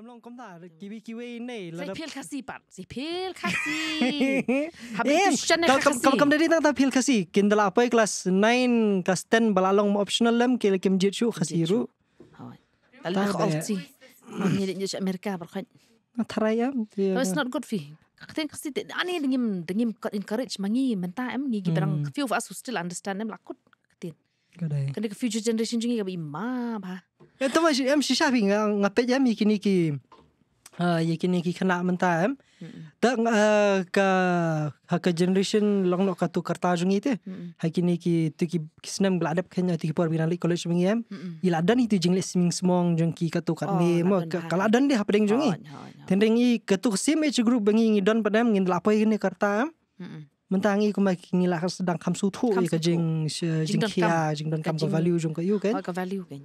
Lâm Long công tả kiwi kiwi này là Sai phiel khasi pat si phiel khasi Habi tuition này khasi Kam kam dari tang ta phiel khasi kin dala apai class 9 class 10 balalong optional lem kil kim jit shu khasi ru Alah khofti ni ni jish amerika bar khan Na thrai am It's not good for Kakten khasi ani dingim dingim got encourage mangi menta am ngi gibrang few of us who still understand them lakut Kadai. Kadai future generation jingi gabi ma ba. Ya tu mesti em si sapi ngapet ya mi ki uh, ya kini ki kena mentah em. Tak eh, ke ha generation long nak tu ha, kertas ni tu. Ha kini ki tu ki kisnem gladap kenya tu ki por binali college mengi em. Ila dan itu jingle seming semong jong katu kat ni mo kala dan dia hapeng jong ni. Tendeng i katu sim age group bengi ngi don padam ngin lapoi ni kertas em. Mentangi ku mak ngi lah sedang kamsu tu ke jing kia jing don kam ke value jong ke kan. Oh, ke value kan.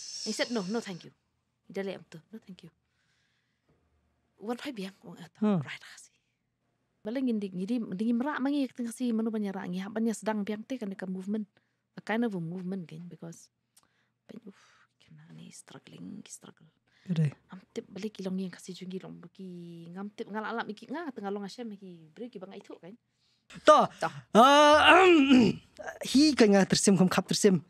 And he said, no, no, thank you. Jale am tu. No, thank you. Wan pay biang orang eh hmm. tu. Right kasi. Balang ini gidi dingin merak mangi kita kasih mana banyak rangi. banyak sedang biang teh kan movement. A kind of a movement kan because banyak uf kena ni struggling, struggle. Kedai. Amtip balik kilong yang kasih jungi long bagi ngamtip ngalalap iki ngah tengah long asyam iki break bang itu kan. Ta. Ah, hi kan tersim kom kap tersim.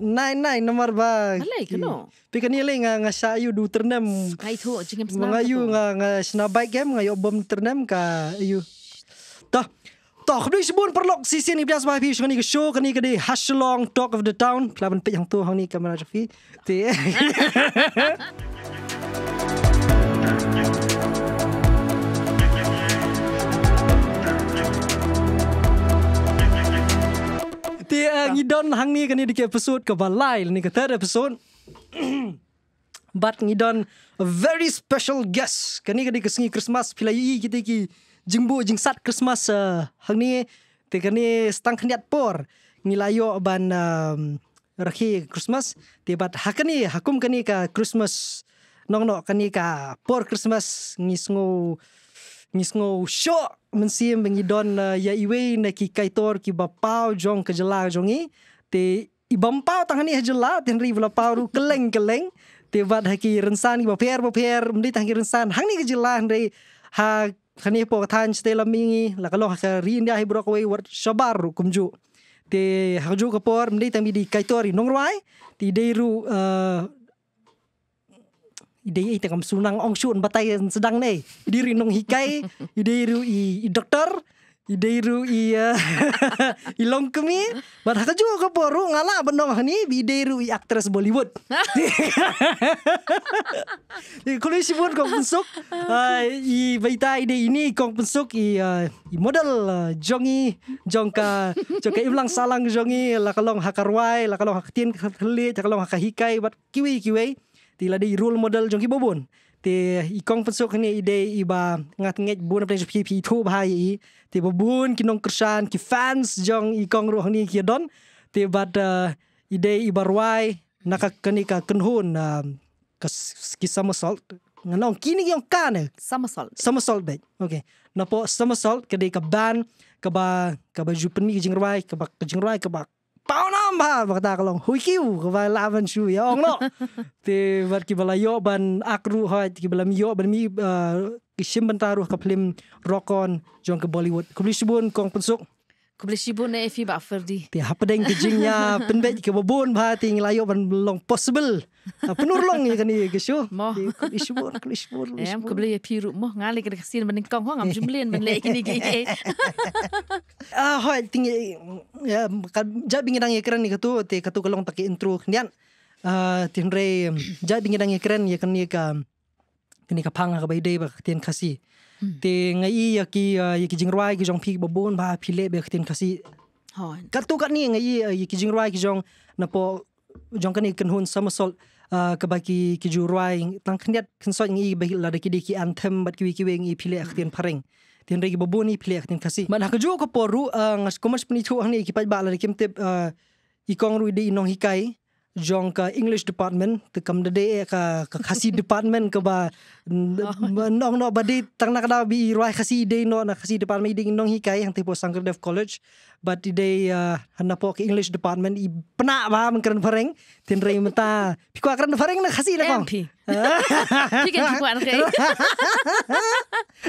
Nai nai nomor ba. Alai ke no? Pika ni alai nga nga syak ayu du ternam. Kai tu, jengim senar. Nga ayu nga nga senar baik game, nga yobom ternam ka ayu. Toh. Toh, kebeli sebuah perlok sisi ni biasa bahagia. Sekarang ke show, kini ke di long Talk of the Town. Pelaban pe yang tu, hang ni kamera Jafi. Tih. ngidon hang ni kini dike episode ke balai ni ke third episode. But ngidon a very special guest kini kini kesengi Christmas filai kita ki jingbu jingsat Christmas uh, eh, hang ni te kini stang kniat por ngilayo ban um, rakhi Christmas te bat hakani hakum kini ka Christmas nong nong kini ka por Christmas ngisngo ngisngo show Mencium bengi don eh, ya iwe na ki kaitor ki jong kejelang jongi te ibampau tang ni hajla ten ri vla paru keleng keleng te vad haki rensan ba pher ba pher mdi tang rensan hang ni gajla ndre ha khani po than ste la mingi la ka lo ha ri india hi brok wei wor shabar ru kumju te haju ka por mdi tang di kai tori nong rwai ti dei ru eh, Ide ini tengah sunang ongsun batai sedang nih diri nong hikai ide ru i doktor Ideiru iya. Ilong kami, Bada ka juga ke poru ngala benong ni bideiru i aktris Bollywood. Di kulis pun kong pensuk. I baita ide ini kong pensuk i model jongi jongka jongka imlang salang jongi lakalong hakarwai lakalong haktin kathli lakalong hakahikai bat kiwi kiwi. Di lade rule model jongki bobon. Di ikong pensuk ni ide iba ngat ngat bun apa yang sepi pi bahaya i. ទី9គិនងក្រសានគិ fans ចង់អ៊ីកងរស់នេះគិដនទីបាត់អ៊ីដេអ៊ីបារវាយណកកនិកាគនហ៊ុនកស្គីសមសលតងឡងគិនងយ៉ងកានសមសលសមសលបេអូខេណពសមសលគដេកបានកបាកបាជុពនីជីងរវាយកបាជីងរវាយកបាបោណាំបាបតាកឡងហ៊ុយគិវកបាឡាវិនជូយ៉ងណូទីវត្តគិបឡាយោបានអាក្រូហើយគិបឡាមីយោបានមីអឺ kishim bentaruh ke film rokon jom ke Bollywood. Kublishibun kong pensuk. Kublishibun eh fi bafardi. Pi apa deng kejingnya pendek ke bebun possible. Ah, Penur long ye kan ye kisyo. Moh. Kublishibun kublishibun. Em kubli ye ya, piru ngali ke kesin ban kong hong am jumlian ban le kini ge. Ah hoi ting ya, kan, ya, ni ketu te ketu kelong pakai intro kenian. Uh, ah, tinre jadi ngidang ye keren kan ye kam. คืนี่กับพังกับใบเด้แบบเตียนคาซีเตีไงไอ้ยากีอยากิจิงรายกิจงพีบบุนบาพิเลแบกเตียนคาซีกัตุกันนี่ไงยี่ยากิจิงรายกิจงนับพอจงกันนี่กันหุ่นสมศลกับไบกิกิจูรายตั้งขณะคันสอยงี้ไปลาดกิดีกิอันเทมบัดกิวิกิเวงอีพิเลกเตียนพริงเตียนรกิบบุนอีพิเลเตียนคาซีมันหากจู่ก็พอรู้งั้นก็มันสปนิทุกอันนี้กิปัจบาลาดกิมเตปอีกองรู้ดีน้องฮิไย jong ke English department te kam de ka eh, ka khasi department ke ba oh. nong no badi tang nak da bi roi khasi de no na khasi department ding nong hi kai yang tipo sangre dev college but today uh, hana po ke English department i pena ba man kan fareng tin rei mata piko akran fareng na khasi la kong pi ke tu an ke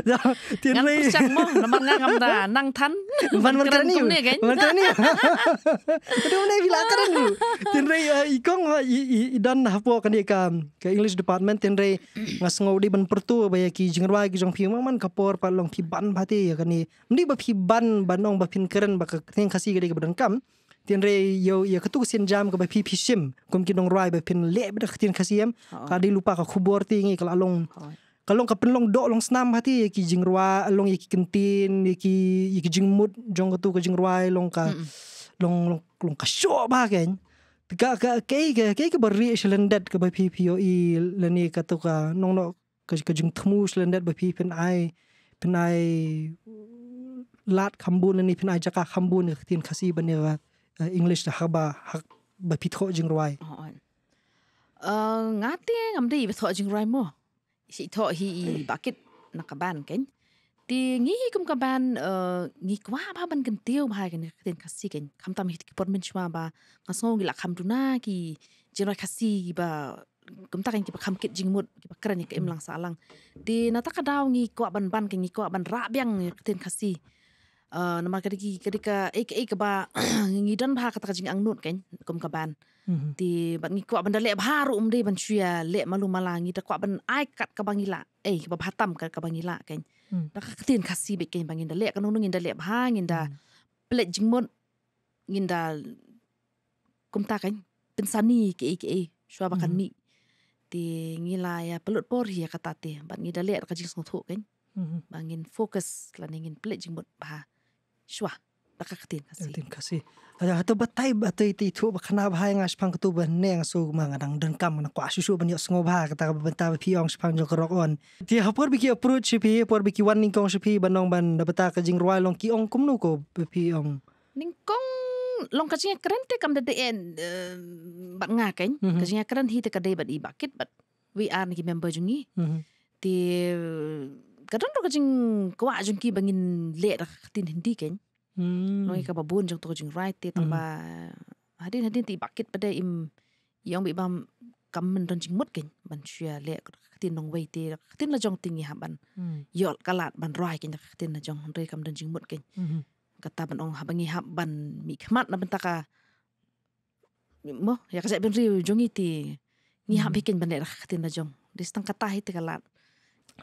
da tin rei ngam sang mong namang ngam da nang than man man kan ni man kan ni kedo ne vila kan ni tin rei i kong uh, i i dan na po kan ka ke English department tin rei ngas ngodi ban pertu ba ya ki jingrwa ki jong pi man kapor pa long pi ban ba ti ya kan ni mdi ba pi ban ba nong ba pin keren ba เทงคาซีก็ดีกับดังกัมเตียนเรเยอเยอกระตุกเซียนจามกับไปพีพีชิมกุมกินองรายไปเพนเละไปดักเตียนคาซีมก็ได้ลุปากับคูบอร์ตีงี้ก็ลาลงก็ลงกับเป็นลงโดลงสนามพัที่ยี่กิจิงรัวลงยี่กิกันตีนยี่กิยี่กิจิงมุดจงกระตุกจิงรัวลงกับลงลงลงกับโชว์บ้ากันแต่ก็แก่แก่แก่ก็บริษัทเลนเดดกับไปพีพีโออีแล้วนี่กระตุกน้องๆก็จึงทมูสเลนเดดไปพีเพนไอเพนไอลาดคำบูนนี่พินายจักคำบูนทีนคสีบันเนว่าอังกฤษฮักบาฮักบพิทโอจิงรวยเอองาเตียงอํนได้พิทโอจิงรวยมัวสิทอฮีบักิดนักบ้านกันทีงี้ฮีกุมกบ้านเอองี้กว่าบ้าบันกันเตียว้ายกันทีนคสีกันคำตามฮิตกิปอนม็นชัวบางาซงกิละคำดูนากีจิงรวยคสีบากุมตักยังกิบคำกิดจิงมุดกิบกระนี่ก็มลังสาลังทีนาตักระดาวงี้กว่าบันบันกันงี้กว่าบันระเบียงทีนคสี uh, nama kadi kadi ka ek ek ka ba ngi dan bha kata jing angnut kain kum ka ban mm-hmm. ti ban ngi kwa ban le bha ru um ban chuya le malu malangi ta kwa ban ai kat ka bangila ei eh, ka bha tam mm. ka bangila kain ta ka tin ka si be kain bangin da le ka nung ngin da le bha ngin da mm. ple jing mon ngin da kum ta kain pen sani ke ek e shwa ba kan mm-hmm. mi ti ngi la ya pelut por hi kata ti ban ngi da le ka jing sung thu kain mm-hmm. bangin fokus la ningin ple jing mon bha شوا دقيقتين كسي دقيقتين كسي هذا هتو بتاي بتاي تي تو بخنا بهاي عش بانك تو بني عن سوق ما عندنا دن كام عندنا قاش شو بني اسمو بها كتاع ببنتا بفي عن عش بانجو كروكون تي هبور بكي approach شبي هبور بكي warning كون شبي بنون بن دبتا كجين رواي لون كي عن كم نوكو بفي عن نين كون long ka jinga keren te kam de de en bat nga kain ka jinga keren hi te ka de bat i bakit but we are ni member jungi ti kadang ro kajing kwa jung ki bangin le ra tin hindi ken hmm. noi ka babun jung to jing right te tamba hmm. hadin hadin ti bakit pada im yong bi bam kam men ton jing mut ken ban chua le tin nong wei te tin la jong ting ha ban hmm. yol kalat ban rai ken tin la jong re kam ton jing mut ken kata ban ong habangi hab ban mi khmat na bentaka mo ya ka ben ri jongi ti ni hab bikin ban ra tin la jong dis tang kata hi te kalat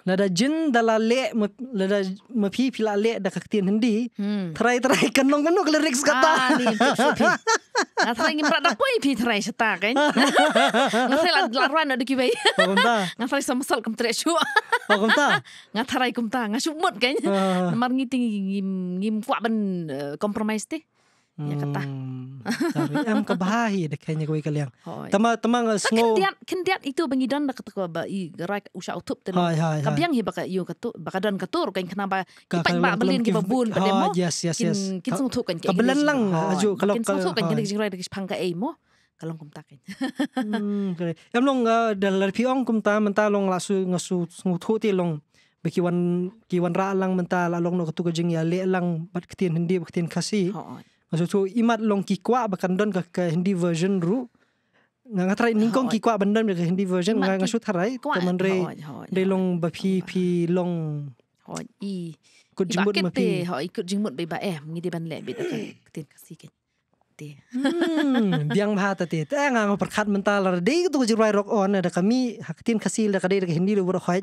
la da jin da la le la da ma phi phi la le da khaktien hindi try try kan nong kan nong lyrics ka ta ni phi na thai ngi prada koi phi try sta kai na thai la la ran da ki bai na thai sam sal kam tre shu pa kum ta na thai kum ta nga shu mot kai ah. mar ngi ting ngi ngi eh, kwa ban compromise te Ya kata. Tapi am kebahai de kenya gue yang. Hmm. Tama tama ngasmo. Kendiat kendiat itu bagi dan nak kata ba i gerak usha utup tu. Kabiang hi baka iu ketu baka dan ketur kan kenapa kita ba belin ki babun pademo. Ha, yes yes yes. Kita sung tu kan. Kabelan lang aju kalau kita sung tu kan ha. kita jingrai dekis pangka ei mo. Kalau kum tak kan. Hmm, am long ah, dalar pi ong kum ta menta long lasu ngasu sung tu ti long. Bekiwan kiwan ra lang menta la long no ketu ke jing ya le lang bat ketin hindi bat ketin kasih. Oh, Maksud tu imat long kikwa bakandon ke, ke Hindi version ru. Nga nga tarai ningkong kikwa bandon ke Hindi version. Nga nga syut harai. Teman re, re long bapi pi long. Hoj i. Ikut jimut bapi. Hoj ikut jimut bapi bapi. Mungi di banle bida ke. Ketin kasi ke. Biang bahata ti. Tengah nga perkat mental. Rada ikut tu kujirwai rok on. Ada kami. Ha, ketin kasi. Ada kadai. Ada kadai. Ada kadai. Ada kadai.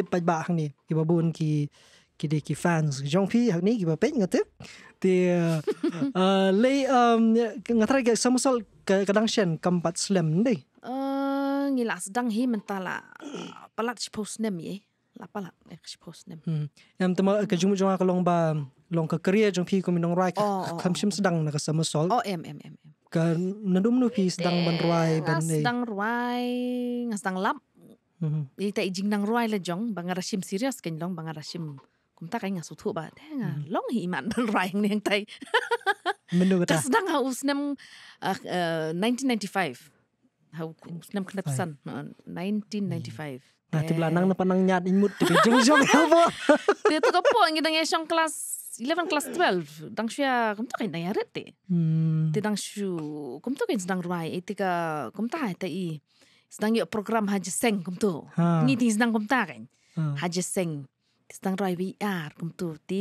tip bạch bạ hằng nền kỳ bà buồn kỳ kỳ đề kỳ fans trong phi hằng nấy kỳ bà pet ngặt tip thì lấy ngặt ra cái sao sao cái cái đăng xem cầm bát slam đi ngi lạc đăng hi mình ta là palat post nem ye la palat ex post nem em tama ke jum jum ka long ba long ka kriya jong phi ko minong rai kham shim sdang na ka samasol o em em em ka nadum nu phi sdang ban rai ban ne sdang rai ngas dang lap Mm-hmm. Ini tak ijing nang ruai le lah, jong, bangga rasim serius kan long bangga rasim. Kum tak kaya ngasuh ba, tengah mm-hmm. long hi iman nang ruai ni yang tay. Menu kita. Tas nang hau usnam uh, uh, 1995. Hau usnam kena pesan, uh, 1995. Nah, tiba nang napa nang nyat imut, tiba jong jong hau Dia tu kapo ang idang esyong kelas 11 kelas 12 dang shia ya, kum tak kaya nayarete. Hmm. Tidang shu kum tak kaya nang ruai, itika eh, kum tak kaya sedang yuk program haja seng kum tu. Ha. Ni ting sedang kum ta kan. Ha. Haja seng. Sedang roi VR kum tu. Ti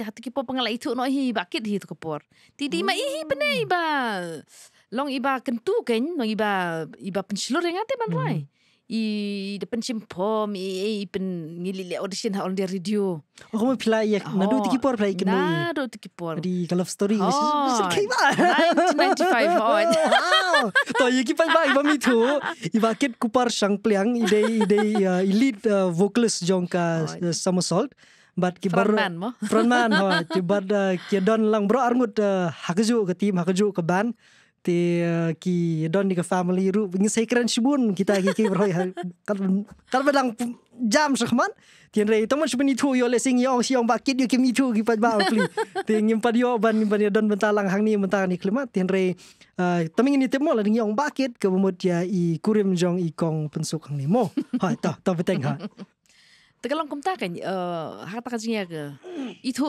hmm. hatu kipo pengalai itu no hi bakit hi tu kepor. Ti di ma ihi bener oh. iba. Long iba kentu kan. Long iba iba pencilur yang ada man roi. Hmm i depan simpom i pen ngili le audition ha on dia radio oh mo play ek ya? na do tikipor play ek na do tikipor di kalau story is so kiba 95 on to you keep by by me too i vaket kupar sang pliang i dei i dei ya, elite uh, vocalist jongka uh, somersault but ki bar frontman mo frontman ho ki bar uh, ki don lang bro argut hakju ke team hakju ke band seperti uh, ki don di family ru ingin saya keren sebun kita kiki bro ya kalau bilang jam sekeman tiada itu mana sebun itu yo lesing yang siang bakit yo kim itu kita bawa pli tingin pada yo ban ban don bentalang hang ni bentar ni klimat tiada eh, tapi ini temu lah dengan yang bakit kemudian i kurim jong i kong pensuk hang ni mo ha to to beteng ha tegalong kum takan uh, hak takan sinya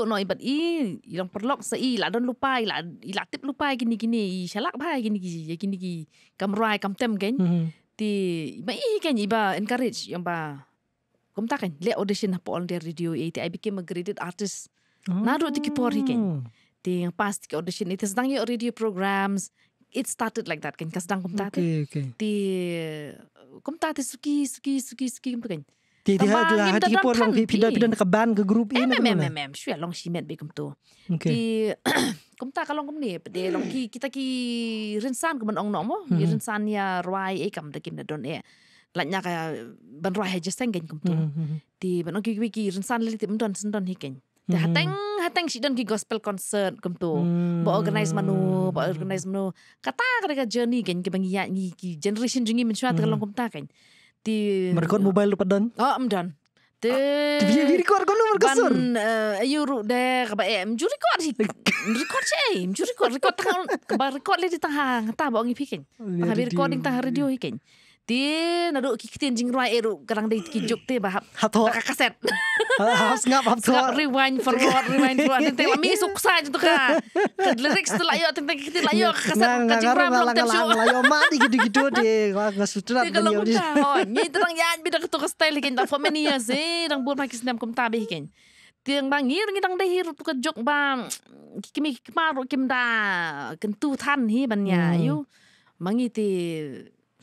no ibat i ilang perlok sa i la don lupa i la i la tip lupa gini gini i shalak ba gini gini ya gini gini kam rai kam kan? mm-hmm. ti ma i gen kan, iba encourage yang ba kum takan le audition hapo on radio i became a graded artist oh. naru ti kipor hi kan? ti yang pas audition itu sedang radio programs it started like that kan kasdang kum takan ti kum ti suki suki suki suki kum takan tapi lah, dia adalah hati pun orang pindah pindah ke ban ke grup ini. Mem mem mem sure lah, long she met become tu. Di kum tak kalau kum ni de long ki kita ki rinsan ke orang hmm. ya, eh, eh. kan, hmm, hmm, ong nomo, ki ya ruai e kam de kim de don e. Lanya ka ban ruai haja sengen kum tu. Di ban orang ki ki ki rinsan le tim don sen don he Di hateng hateng si don ki gospel concert kum tu. Ba organize manu, ba organize manu. Kata ka journey ken ki bangi ya ki generation jengi mencuat kalau kum tak ken ti merekod mobile depan dan oh, ah mdan eh, eh, eh, te dia di record kono merkasun ban ayu deh, de ka ba em ju record si record che em ju record record tang ka ba record di tang ha ta ba ngi pikin ha bi recording tang radio hi ti na ruk kikitin jing ruai eru garang dei kijuk ti bahap hato ka kaset harus ngap ah, hap tu rewind forward rewind forward ente mami suksa jitu ka lirik tu layo tenteng kikitin layo ka kaset ka jing ruai lang lang layo ma di gitu gitu di ngas sutra lah di kalau ni oh, ni terang ya bi dak tu ka style kin da for many years eh dang bur makis nam kum tabih kin tiang bang ngir ngidang dei hiru tu ka jok bang kikimi kemaru kimda kentu tan hi ban ya hmm. yu mangiti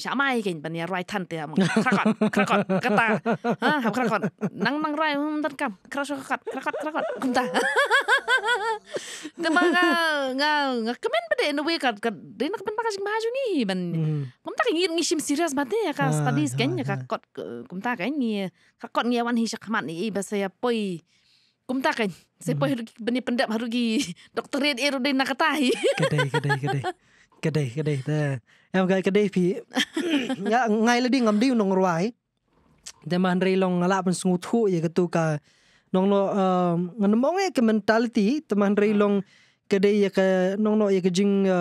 சமாய் கேங் பண்ணிய ராய் தான் தேம் கிரகட் கிரகட் கதா ஹ கிரகட் நங் நங் ராய் ஹம் தன் கம் கிரஷ கிரகட் கிரகட் கிரகட் கும்தா தமா க க க கமெண்ட் பதே இன் வீக் கட் கட் தே நக் பண் பகாஜிங் மாஜு நி பன் கும்தா கிங் இங் சிம் சீரியஸ் மதே க ஸ்டடிஸ் கேங் க கட் கும்தா கேங் நி கிரகட் நி வான் ஹி ஷக்மத் நி இ பசைய பொய் கும்தா கேங் சே பொய் ஹருகி பனி பண்டப் ஹருகி டாக்டர் ரேட் ஏரோ தே நக்கதாய் கடை கடை கடை กระเดยกระเดยเด้อแอมกระเดยพี่ยะไงละดิงำดิ้วนงรวยเดมันเรลงละเป็นสูทุอย่างกตุกะนงโนเอ่อเงินมองเอกมันตาลตีเดมันเรลงกระเดยกะนงโนเอกจิงเอ่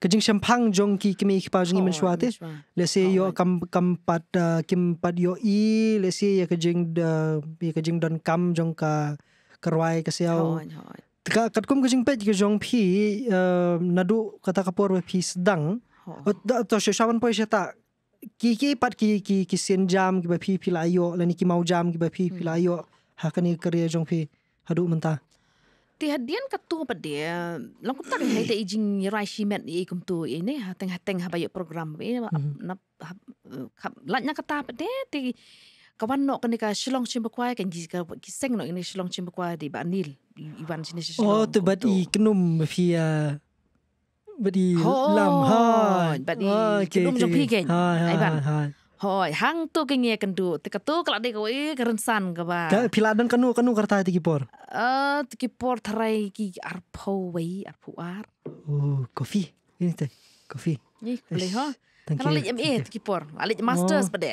อกจิงชมพังจงกีกมีขปาจงมันชวาติเลเซียโยคัมคัมปัดคิมปัดโยอีเลเซียกจิงเอ่อกจิงดอนคัมจงกะกระวายกเซียว ka kat kum kucing pet ke jong pi nadu kata kapur we sedang to sha shawan poi sha ki ki pat ki ki ki sin jam ki pi pi la yo la ni ki mau jam ki pi pi hmm. la yo ha ka ni kare jong pi hadu menta ti hadian ka tu pa de long ta ni ta ijing rai shi met ye kum tu ye ne ha teng ha teng ha ba yo program we na la nya kata pa de ti kawan nok kene ka shilong chimbakwa ka gi ka seng nok ne shilong chimbakwa di ba nil iwan chine shilong oh te ba di knum phi a ah, ba di lam ha ba di knum jo phi gen ai ba hoi hang tu ke nge kan du te ka tu kla de ko e karan san ka ba ka phila dan kanu kanu karta ti eh, ki por a ti ki por thrai ki ar pho wei ar pho ar o kofi ini te kofi ni ko le ha kan ali em e ti ki por ali masters ba oh. de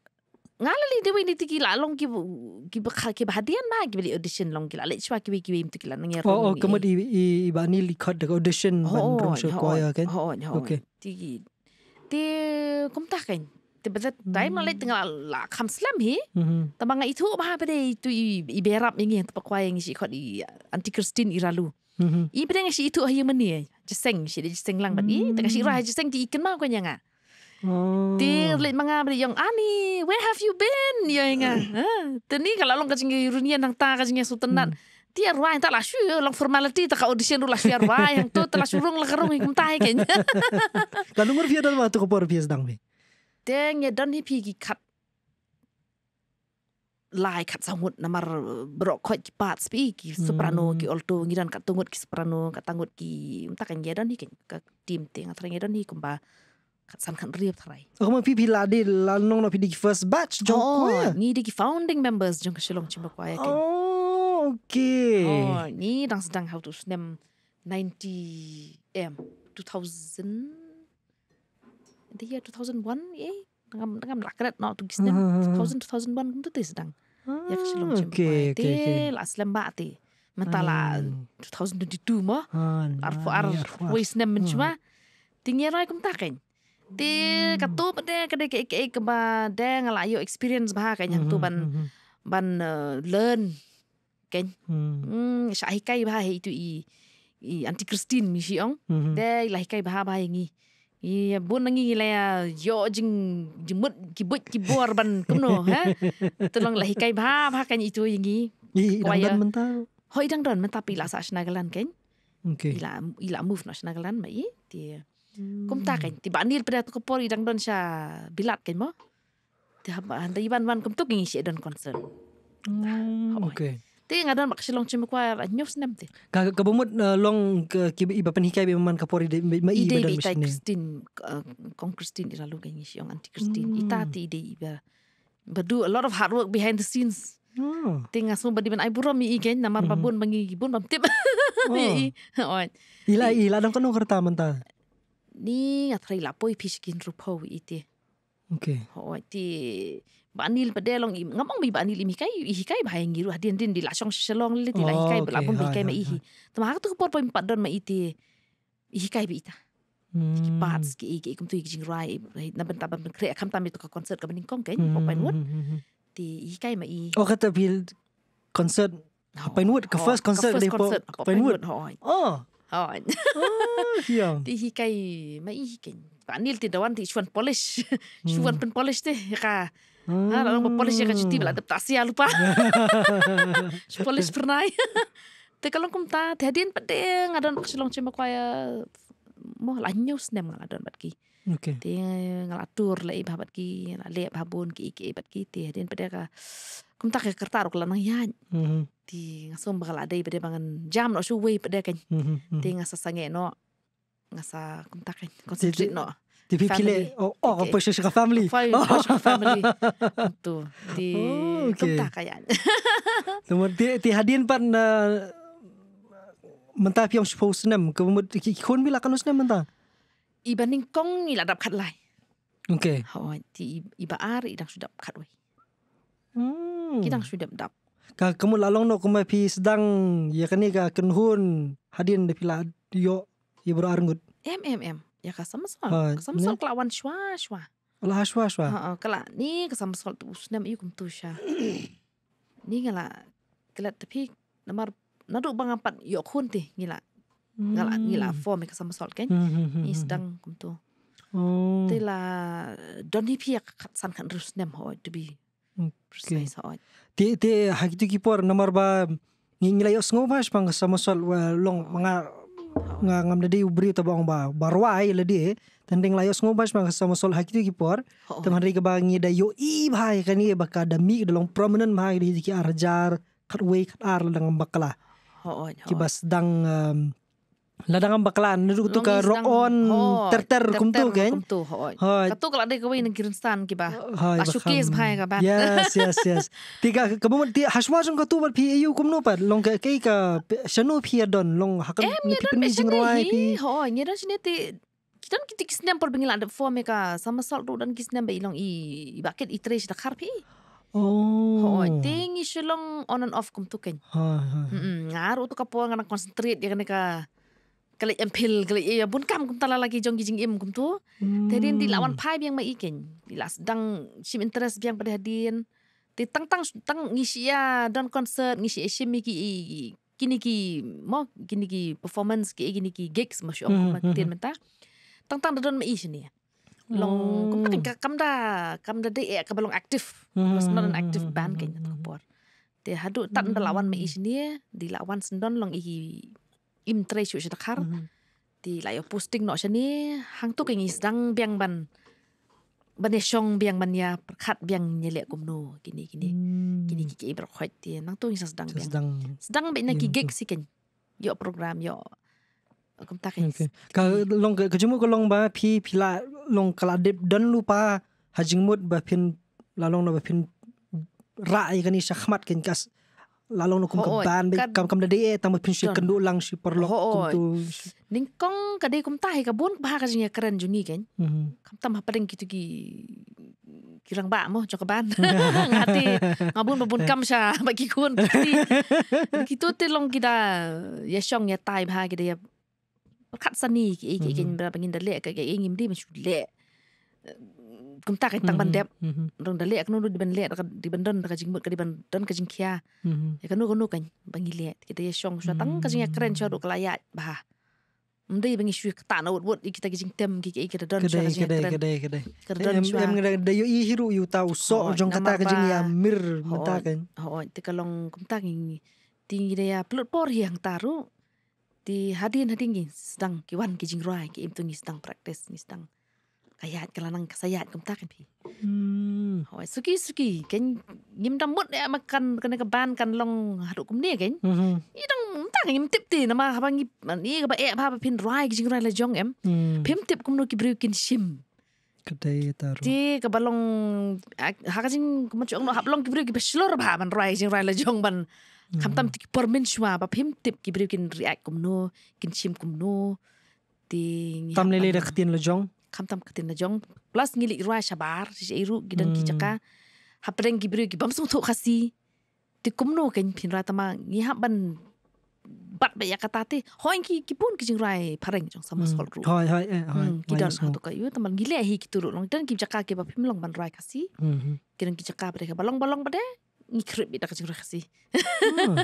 ngala li di wini tiki la long ki ki ba ki ba hadian ma ki audition long ki la le chwa ki wi ki wi mtiki la ngi ro oh, oh kemo di i i ba ni li khot audition ban rom sho ko ya kan oh, oh, okay tiki te kom ta ken te ba zat dai ma le tinga la kham slam hi mm-hmm. ta ba nga i thu ba ha de tu i i berap ngi ta pa kwai ngi si khot i anti kristin mm-hmm. i ralu i bedeng si itu ayu meni jeseng si jeseng lang ba hmm. ni ta ka si ra jeseng ti ikan ma ko nya nga Oh. Tinggal mga beri yang ani, where have you been? Ya ingat. Ha, Tapi kalau long kajing ironia nang tak kajing sultanan. Hmm. Dia ruai tak lah syur, long formality tak audition lah syur ruai yang tu telah surung lah kerong ikut tahi kenya. Kalau nomor kan dia dah waktu kepor dia sedang ni. Tengnya dan hepi gikat lai kat sahut nama brok kau cepat speak soprano ki alto hmm. kan ni dan kat tunggut ki soprano kat tunggut ki entah kenya dan hi kenya tim tengah terengah dan hi kumpa สำคัญเรียบเท่าไรเออมันพี่พีลาดิลน้องน้องพี่ดิก first batch จงกว่านี่ดิก founding members จงกชลงชิมบกว่าอย่างโอเคโอ้นี่ดังสดังเขาตุสเนม 90M 2000 the year 2001เอ๊ะนั่งนั่งหลักกระดเนาะตุกิสเนม2000 2001คุณตุติสดังอยากชิลงชิมบกว่าเต้ลาสเลมบาติมันตลาด2022มั้งอาร์ฟอาร์ฟเวสเนมมันชัวติงเงี้ยไรกุมตากัน ti ka tu pe ka de ke ke ke ba de ngala yo experience ba ka yang tu hmm, ban hmm, hmm. ban uh, learn kan? hmm sa hi kai ba he tu i i anti christine mi si ong de la hi kai ba ba hi ngi i bu na ngi la ya, yo jing jimut ki but ki bor ban kum ha tu long kai ba ba ka ni tu yi ngi i ya. dan men ta ho i dan dan men ta pi la sa shna galan okay i la move na shna galan mai ti Kung ta kan, tiba anil pada tu kepori dang don sya bilat kan mo. Tiba anda iban wan kum tu kengi sya don concern. Hmm. Okay. Tiba ngadon maksi long cimu kuar anyo senam ti. Kaga kabumut uh, long kiba iba penhikai iba man kepori de ma iba don mesin. Ida ita Kristin, kong Kristin ira lu kengi sya anti Kristin. Hmm. Ita ti ide iba. But do a lot of hard work behind the scenes. Hmm. Hmm. Oh. Tengah semua berdiri Ay buruk mi igen Nama mm -hmm. babun ibun Bapun Oh. Ila ila dong kanu kereta mentah ni nga thrai la poi phish kin ru pho wi ti okay ho wa ti ba nil pa de long nga mong bi ba nil mi kai hi kai bhai ngi ru ha din din di la chong se long le ti la hi kai ba bom bi kai ma hi to ma ha tu por poi pa don ma i ti hi kai bi ta ki hmm. pats ki ki kum tu jing rai na ban ta ban kre kham ta mi to ka concert ka ning kong ke po pa nuot ti hi kai ma i o ka ta bil concert Pinewood, ke first concert, first concert, Pinewood. Oh, on. Ah, Ti hikai mai hikin. Panil ti dawan ti shuan polish. Shuan hmm. pen polish te ka. Ha, ah, ah. lalu pen polish ya kacuti bela adaptasi ya lupa. polish pernah. Te kalau kum ta te hadin pedeng adan kesilong cuma kaya mo lanyus nem ngaladan batki. ki. Okay. Det er ngal atur la i bhabat ki, la le bhabun ki ki bat ki ti hen pede ka kum tak ka tar ko nang ya. Mhm. Ti ngasom bagal ade pede bangan jam no su we pede kan. Mhm. Ti ngasa sange no ngasa kum tak kan concentrate no. Ti bi kile o o ka pa shi family. Fa yo pa family. Tu ti kum tak ka ya. Tumur ti ti hadin pan mentah piang supposed nem kum kon bila kan usnem mentah ibanding kong ni ladap dapat lai. Okay. Hau ti iba ar i dang sudap kat Hmm. Kita sudah dapat. Hmm. dap. kamu lalong nak kuma pi sedang ya kani ka kenhun hadin de pila yo ibro arngut. Em em em. Ya, ya ka sama sama. Ha, sama sama kelawan shwa shwa. Allah ha, shwa shwa. Ha, ha kala ni ka sama sama tu sunam iu kum tu sha. Ni ngala kala tapi namar nadu bangapat yo kun ti ngila ngalah ni lah for mereka sama salt kan. Ni sedang kumtu. Oh. Tapi lah don't he pia san kan rus nem hoi to be precise hoi. Ti ti hak itu kipor nomor ba ni ngilai os ngoba sepang sama salt long menga nga ngam de ubri to bang ba barwai le de tending layos ngoba sepang sama salt hak itu kipor teman ri ke ba ngi da yo i bhai kan ni ba ka dalam prominent bhai di ki arjar kat wei kat ar dengan bakla. kibas Ki dang Ladang ang baklan Nuduk tu ke rock on Terter kumtu kan Kumtu Katu kalau ada kau ini kirim stan kiba Asyuki sebahaya kaba Yes yes yes Tiga Kamu Hashma jom katu Bal pi EU kumnu pad Long ke Kei ka seno pi don Long hakan Eh mi adon Shano hi Hoi Nye adon shini ti Kita kan kita kisnam Perbingil lah, ada form Eka ya, Sama salt ru Dan kisnam bayi long i Bakit i trace Da karpi Oh. Oh, ting isulong on and off kumtukin. Ha. Mm. Ngaro to kapo nga nag-concentrate ya kanika kalau yang pil kalau ia pun kam kum tala lagi jong gijing im kum tu tadi di hmm. lawan pai yang mai ikin di las dang sim interest biang pada hari hadin di tang tang tang ngisi ya dan konsert ngisi sim miki kini ki mo kini ki performance ki kini ki gigs masyo mm macam tin menta tang tang don mai sini long oh. kum tak kan, kam da kam da de eh, ka belong aktif was not an active hmm, hmm, band kan tak kuat dia haduk tak lawan mai sini dia, lawan sendon long ihi อิมเทรชุชนะคะที่หลายอพูสติ้งเนาะชนี้ฮังตุกอย่างนี้ดังเบียงบันบันเดชงเบียงบันยาประคัดเบียงเนี่ยเละกุมโนกินี่กินี่กินี่กี่ประคอยตีนังตุกอย่างดังเบียงดังเป็นนักกิเก็กสิกันยอโปรแกรมยอก็มตักเองก็ลงก็ชิมุก็ลงบ่าพี่พิลาลงกลาดิบดันลูปาฮัจิงมุดบ่าพินลาลงนบ่าพินระอีกันนี่ชักมัดกินกัส lalong nukum oh, ke ban bi kam kam dadi eh tamu pinshi kendu lang si perlo oh, kum tu ning kong kadai kum tahi ka bun bahaka jinya keren juni kan mhm. kam tam hapa ding gitu gi kirang ba mo jo ban ngati ngabun babun kam sa bagi kun gitu te long kita ya syong ya tai bha gi ya kat sani ki ki gin bra bangin da le ka ge ngim di mesu le กุมตากันตังบันเดบรองดเลกนู้นดิบันเลกดิบันดอนกระจิงบดกดิบันดอนกระจิงเคียแต่กันนู้กันนู้กันบังอีเลกิตายช่องชัวตั้งกระจิงยาเครนชัวดูกลายบ่ามันได้บังอีชวยตานอวดวดอีกิตากระจิงเต็มกิกิกระดอนชัวกระจิงเครนกระดอนกระดอนชัวเอ็มเอ็มกระดอนยูอีฮิรุยูตาอุโซจงกตากระจิงยามิรมันตากันโอ้ยแต่กะลองกุมตากิงทิ้งกิตายปลุกปอร์ยังตารู้ที่ฮัดยันฮัดยิงสตังกิวันกิจิงรอยกิอิมตุงกิสตังปรักเทสกิสตังกยัดกันแล้วนั่งกสยัดกุมตากันพี่หอยสุกี้สุกี้กันยิ้มดำมดเนี่ยมากันกันในกบ้านกันลองหาดูกุมเนี่ยกันยี่ต้องตากันยิ้มติบตีนะมาครับางี้อันนี่ก็บปแอะภาพไปพินร้ายกิจกรรมอะไรจ้งเอ็มพิมติบกุมโนกิบริวกินชิมก็ได้ตารู้ที่กับลองหากจริงกุมจ้องหับลองกิบริวกิบชลอร์บ้ามันร้ายกิจกรรมอะไรจ้งมันคำตำติกปอร์มินชัวแบบพิมติบกิบริวกินเรียกกุมโนกินชิมกุมโนตีตำเลยเลดักเตีนละจ้ง kamtam katin na jong plus ngilik ruwa shabar si iru gidan ki jaka hmm. hapreng gibriyo ki bamsung thuk khasi ti kumno kan pinra tama ngi ban bat ba yakata te hoi ki pun ki jingrai phareng jong sama hmm. sol ru hoi hoi eh hoi ki dar khatu kayu tama ngile hi ki turu long dan ki jaka ke ba phim long ban rai khasi mhm kiran ki jaka ba balong balong ba de ngi khrip bi dak jingrai khasi oh.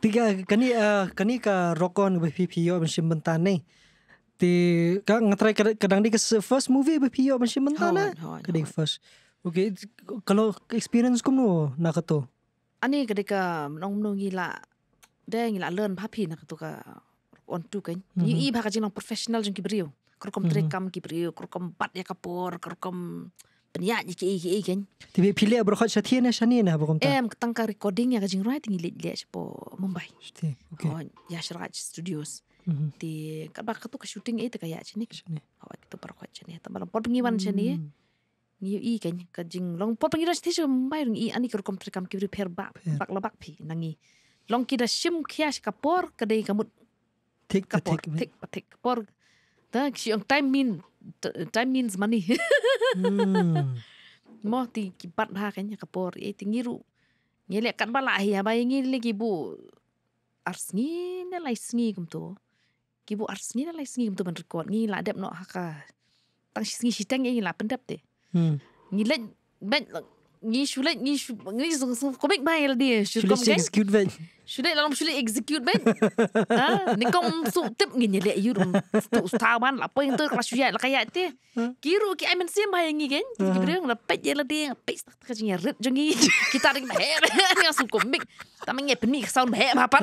tiga kani eh, kani ka rokon ba phi phi yo ban shim ban tan nei Ti, kan ngetrai kadang dia ke first movie tapi yo macam mentah oh, lah. kadang first. Okey, kalau experience kamu nak tu? Ani ketika nong nong gila, dia gila learn papi nak tu ke on tu kan. Mm -hmm. Ibu bahagian yang professional jengki beriu. Kau kom terikam ki beriu, kau kom bat ya kapur, kau penya penyak ni ki ki kan. Tapi pilih abrak lah, hot satria nih sani nih abrak Em ketangka recording ya kajing right tinggi lihat lihat sepo Mumbai. Okay. Oh ya syarat studios ti mm-hmm. kat bak tu ke shooting eh tak ya chini awak tu par khot chini ta balam pot ngiwan chini ni i kan ka long pot ngira chi chum mai rung i ani ker kom tri kam ki repair bak la bak nangi long kita da sim khia sh ka por ka dei ka tik ka tik tik pa tik por ta time min time means money hmm. moh ti kipat pat lah ha kan ka por e eh, ti ngiru ngile kat bala hi ba ngile ki bu ars ngi ne lai tu กี่บุอาร์สงี้อะไรสงี้มันตัวมันกดงี้ละเด็บเนาะฮะก็ตั้งสงี้ชิดแดงยังละเป็นเด็บเตะงี้เล่นเบ้นงี้ชุเล่นงี้ชุงี้สงสงก็ไม่ไปละเดียชุดก็ไม่ execute เบ้นชุดเล่นเราชุดเล่น execute เบ้นอะนี่ก็สุติบงี้เนี่ยเลยยืดมตุ้งท้าวันละเป็นตัวกระชุยละกระยาเตะกี่รู้กี่ไอ้มันเสียมไปยังงี้กันกี่เรื่องละเป็ดเยละเดียเป็ดสักกระชุยรึจังงี้กี่ตาดิ้งแหบเนี่ยสุกุมบิ๊กแต่ไม่เงี้ยเป็นมีข้าวแหบมาปั๊บ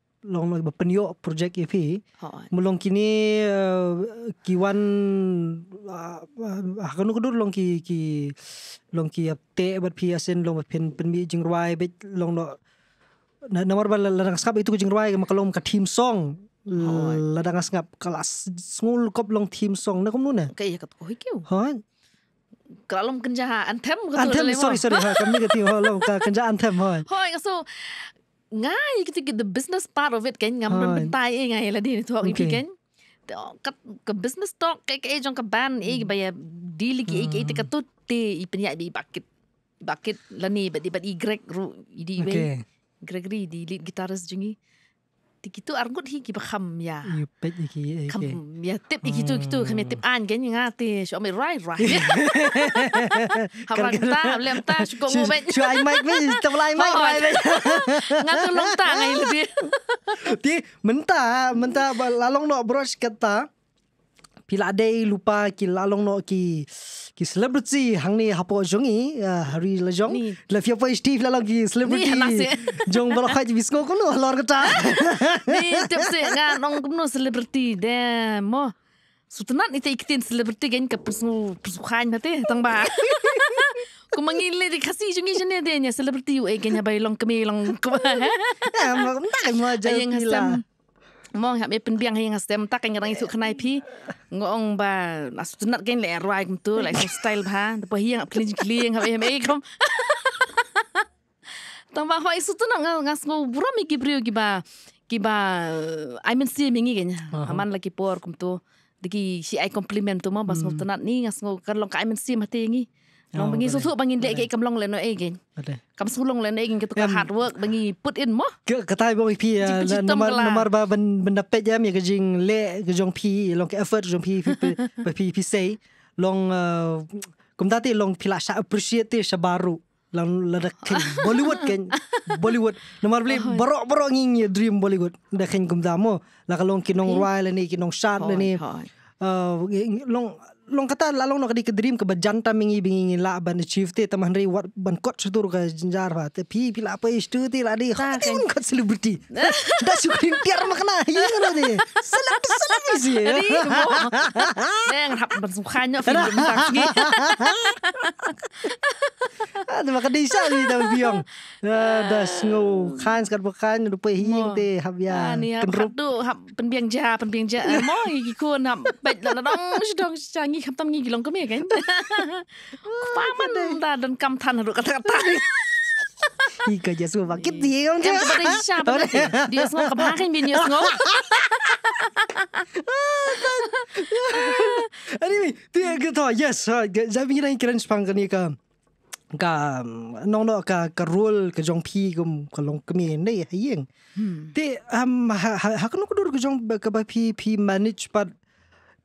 long berpeniuk projek EV. Oh. Mulung kini uh, kiwan akan uh, uh, ah, kudur long ki ki long ki apte bat pi asen long bat pen penbi jingruai bet long no nomor bal ladang skap itu jingruai makalom ka team song ladang skap kelas school kop long team song na kumnu na. Kai yakat oi kiu. Hoi. Kalau kenja anthem, anthem sorry sorry, kami ketiwa lom kenja anthem hoi. Hoi, so ง่ายคือ the business part of it กันงั้นมันเป็นตายเองไงล่ะดิถอกอีพีกันกับกับ business talk กับไอ้จังกับแบนไอ้กับยาดีลิกไอ้กับไอ้กับตุ๊ดเตอีเป็นยาดีบักเก็ตบักเก็ตล่ะนี่แบบแบบอีเกรกรู้ดีเว้ยเกรกรีดีลิกกีตาร์สจุงี้ gitu argut hi ki kham ya you pet ki eh, ya, ki kham ya tip ki ah. tu tu kham tip an gen nga ti so me rai rai habang ta lem ta su ko mo bet chu ai mai mi ta lai mai mai bet nga tu long ta ngai lebih ti menta menta ba lalong no brush kata พิลาเดลูปากิลาลงโนกีกิเซเลบริตี้ฮังนี่ฮับปอจงอีฮารีลจงเลฟิอฟเวสตีฟลาลงกีเซเลบริตี้จงบล็อกไฮจิวิสโกคุณหัวลอร์กตานี่เต็มสิงานน้องคุณเซเลบริตี้เดมอสุดนั้นอีเตอีกทีนเซเลบริตี้เก่งกับผู้สูผู้สูขันนะเต้ต้องบ้าก็มังอินเลยดิคัสซี่จงอีจันเนี่ยเดนเนี่ยเซเลบริตี้อยู่เอเกนยาใบลองกมีลองกว่าแต่ไม่ได้มาจากที่ละ mong hab pen biang hing hastem tak ang rang isuk khnai phi ngong ba asunat gen le rai kum tu like style ba de pa hiang klin klin hab em ekom tang ba hoi su tu nang ngas ngo buram ki priyo ki ba ki ba i mean see mingi gen aman la ki por kum tu digi ai compliment tu ma bas mo mm. tunat ni ngas ngo karlong ka i mean see mate ngi ลองบางีสู้ๆบางีเด็กเก่งกำลังเลยน้อเองกำสู้ลงเลยน้อเองก็ต้องหาดเวิร์กบางีพุทอินมั้งก็ตายบางพี่นะนมารนมารบ้าบันบันดาเป็ดแย่มีก็จริงเละก็จงพีลองแค่เอฟเฟอร์จงพีพี่พี่พี่เซลองกุมตาที่ลองพิลาชาอัพเชียตีชาบารุลองระดับขึ้นบอลีวูดกันบอลีวูดนมาร์บลีบรอกบรองิงเงี้ยดรีมบอลีวูดเด็กเึ้นกุมตาโมแล้วก็ลองกินน้องรวเลยนี่กินน้องชาดเลยนี่ลอง long kata lalong nak di kedream ke bejanta mingi bingi la ban achieve te teman ri what ban kot sutur ke jenjar ba tapi pila apa istu te la lah di kan kot celebrity dah syukur tiar makna ini ngono ni selap selap ni si ri yang hab ban sukanya film tak ni ada makna di sana ni tapi biong dah sngo ah, kan sekar pekan rupa hiing te hab ya kan tu hab penbiang ja penbiang ja ah, mo ikun hab bet la dong sedong sangi hitam ngi gilong kami kan. Paman ta dan kam tan ru kata-kata. Ika jasu bakit di kan. Kan kepada Isha benar. Dia semua kemarin bin dia semua. Anyway, dia gitu. Yes, saya ingin lagi keren sepang kan ka ka nong no ka ka rule ka jong pi gum ka long kami nei hayeng. Te am ha ha ka no ka dur ka jong ka ba pi pi manage pat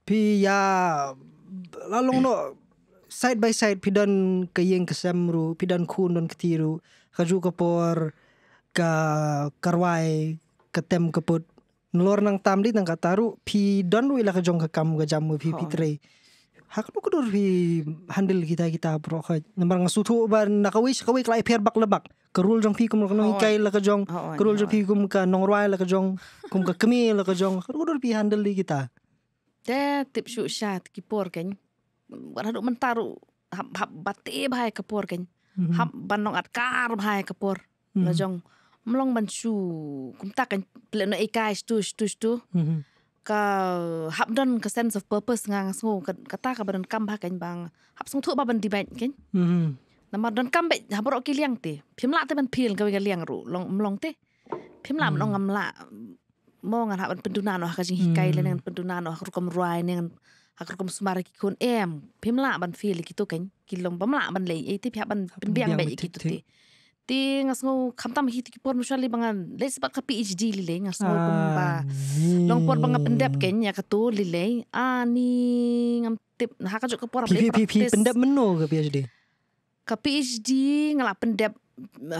pi ya lalong no side by side pidan ke yang ke semru pidan kun dan ketiru kaju ke por ke karwai ke tem keput nlor nang tam nang kataru pidan don wi la ke jong ke kam ke jamu pi pitre ha. hak nu kudur pi handle kita kita pro ha nambar ngasutu ban nakawi kawi klai per bak lebak kerul jong pi kum lo kenong ha, ikai la ke jong ha, kerul jong pi kum ke nong rwai la ke jong kum ke kemi la ke jong kudur pi handle kita Teh tip syuk syat kipor kan? waradu mentaru hab hab bate bhai kapur kan mhm. hab banong at kar bhai kapur mhm. la jong mlong ban chu kum ta kan ple no ikai stu stu stu mhm. ka hab don ka sense of purpose ngang so ka ta ka ban kam bha kan bang hab song thu ba ban dibai kan na ma don kam be hab ro ki liang te phim la te ban phil ka ga liang ru long mlong te phim la mlong am la mong an hab ban pendunan no ka jing hikai le ngan pendunan no ka rukom ruai ne ngan ักกรมสมารกิคนแอมพิมละบันฟีลิกิตุกันกินลงบัมละบันเลยไอ้ที่พิบันเป็นเบียงไปกิตุติตีงาสงคำตามฮิตกิปอร์มชวลีบังันเลยสปักกับพีจดีลิเลงาสงบาลงปอร์บังันเป็นเด็บกันอยากตัวลิเลอ่านี่งาติบหากจุกกับปอร์บพีพีพีเป็นเด็บมันโนกับพีจดีกับพีจดีงาลาเป็นเด็บ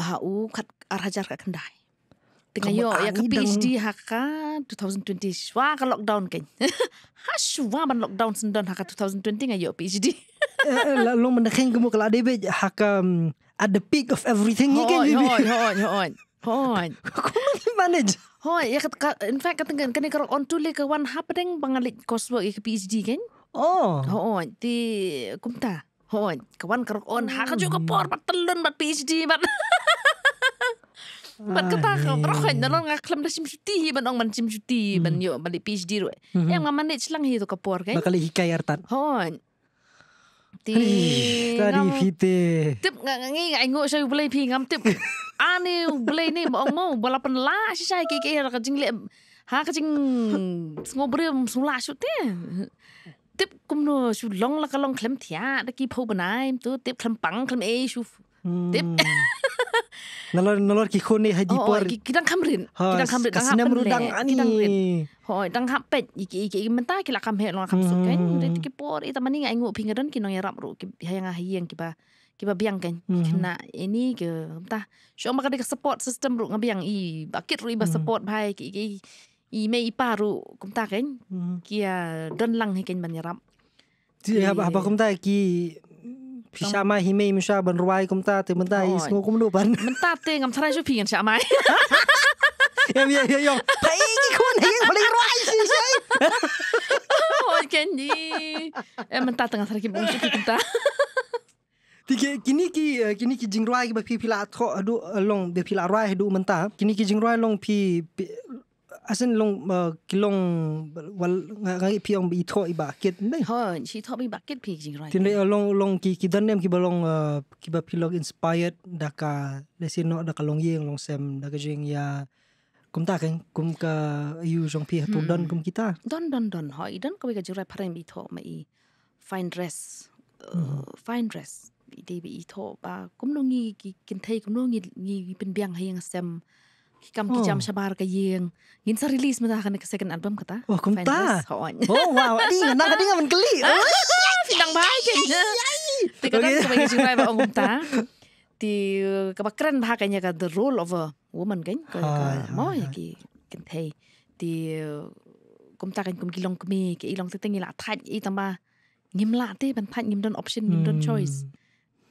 หาอูขัดอารหัจจ์กับคันได้ Tengayo, ya ke PhD haka 2020. Wah, ke lockdown kan. Hash, wah ban lockdown sendon haka 2020 ngayo PhD. Eh, eh, Lalu mendekin kamu ke ladebe haka mm, at the peak of everything. Kan, hoi, hoi, hoi, hoi. Hoi. Kamu mana manage? Hoi, ya ketika, in fact, ketika kan, kena kerok on tuli ke one happening pangalik coursework ya ke PhD kan. Oh. Hoi, di kumta. Hoi, kawan kerok on haka hmm. juga por, bat telun, bat PhD, bat... Mat ah, ketah kau. Perah kau nyalon ngah kelam dah cuci tih. Ban ong ban cuci tih. Hmm. Ban yuk balik pis diru. Mhm. Yang mama ni celang hitu kapur kan. Bakal hikai artan. Hon. Ti. Tadi fite. Tip ngah ngah ngah ngah ngah ngah ngah ngah ngah Ani boleh ni mau mau bola penla si saya kiki kiki kerja jingle ha kerja ngobrol sula sute tip kumno su long la kalong klem tiak dekik pau benai tu tip klem pang klem eh su Mm. Nalor nalor oh, oh, ki khone ha di por. Ki dang kamrin. Ha, ki dang kamrin. Kasi namru dang ani. Hoi dang hapet iki iki iki mentah ki lakam he lakam sukain. Hmm. Dite ki por i eh, tamani ngai ngu pingeran ki nongi ramru ki yang ahi yang ki ba ki ba biang kan. Hmm. Kena ini ke mentah. Sho maka de support system ru biang. i bakit ru i ba hmm. support bhai ki iki i mei iparu kumta kan. Ki a ah, don lang he kan banyaram. Ti ha ba kumta ki พี่ชามาฮิเมมิชาบันรวยกุมตาถึมันได้สงกุมดูปันมันตาเตงกับทรายช่วยพันชามหมเฮียเฮียยองเพลงกี่คนเฮียบริรวยสิใชยโอ้ยแกนี่เอ็มันตาเตงกับทรายกิบุญช่วยพิงตาทีกินี่กี่กินี่กี่จิงรวายกับพี่พิลาทอดูลงเดี๋ยวพิลาทรวายให้ดูมันตากินี่กี่จิงรวายลงพี่ asan long kilong wal nga ki piong bi tho i bucket nei ha chi tho bi bucket pi jing right tin long long ki ki dan nem ki balong ki ba pilog inspired daka lesino daka long yeng long sem daka jing ya kum ta kan kum ka yu jong pi tu don kum kita don don don ha i don ko ga jura paren bi tho ma i fine dress fine dress đi bị thọ ba cũng nó nghi kinh thấy cũng nó nghi nghi bên biang hay ngasem kam ki oh. jam shabar ka yeng yin sa release mata kan ka second album kata wah kum ta oh wow adi ngana adi ngam geli sidang bhai ke te ka ta ka yin ba ong ta ti eh, ka bakran bha ka ka the role of a woman gen kan? ka mo ya ki ken te ti kum eh, ta kan kum ki long kum ki long te te ngila thai i ta ma ngim la te ban thai ngim don option ngim don hmm. choice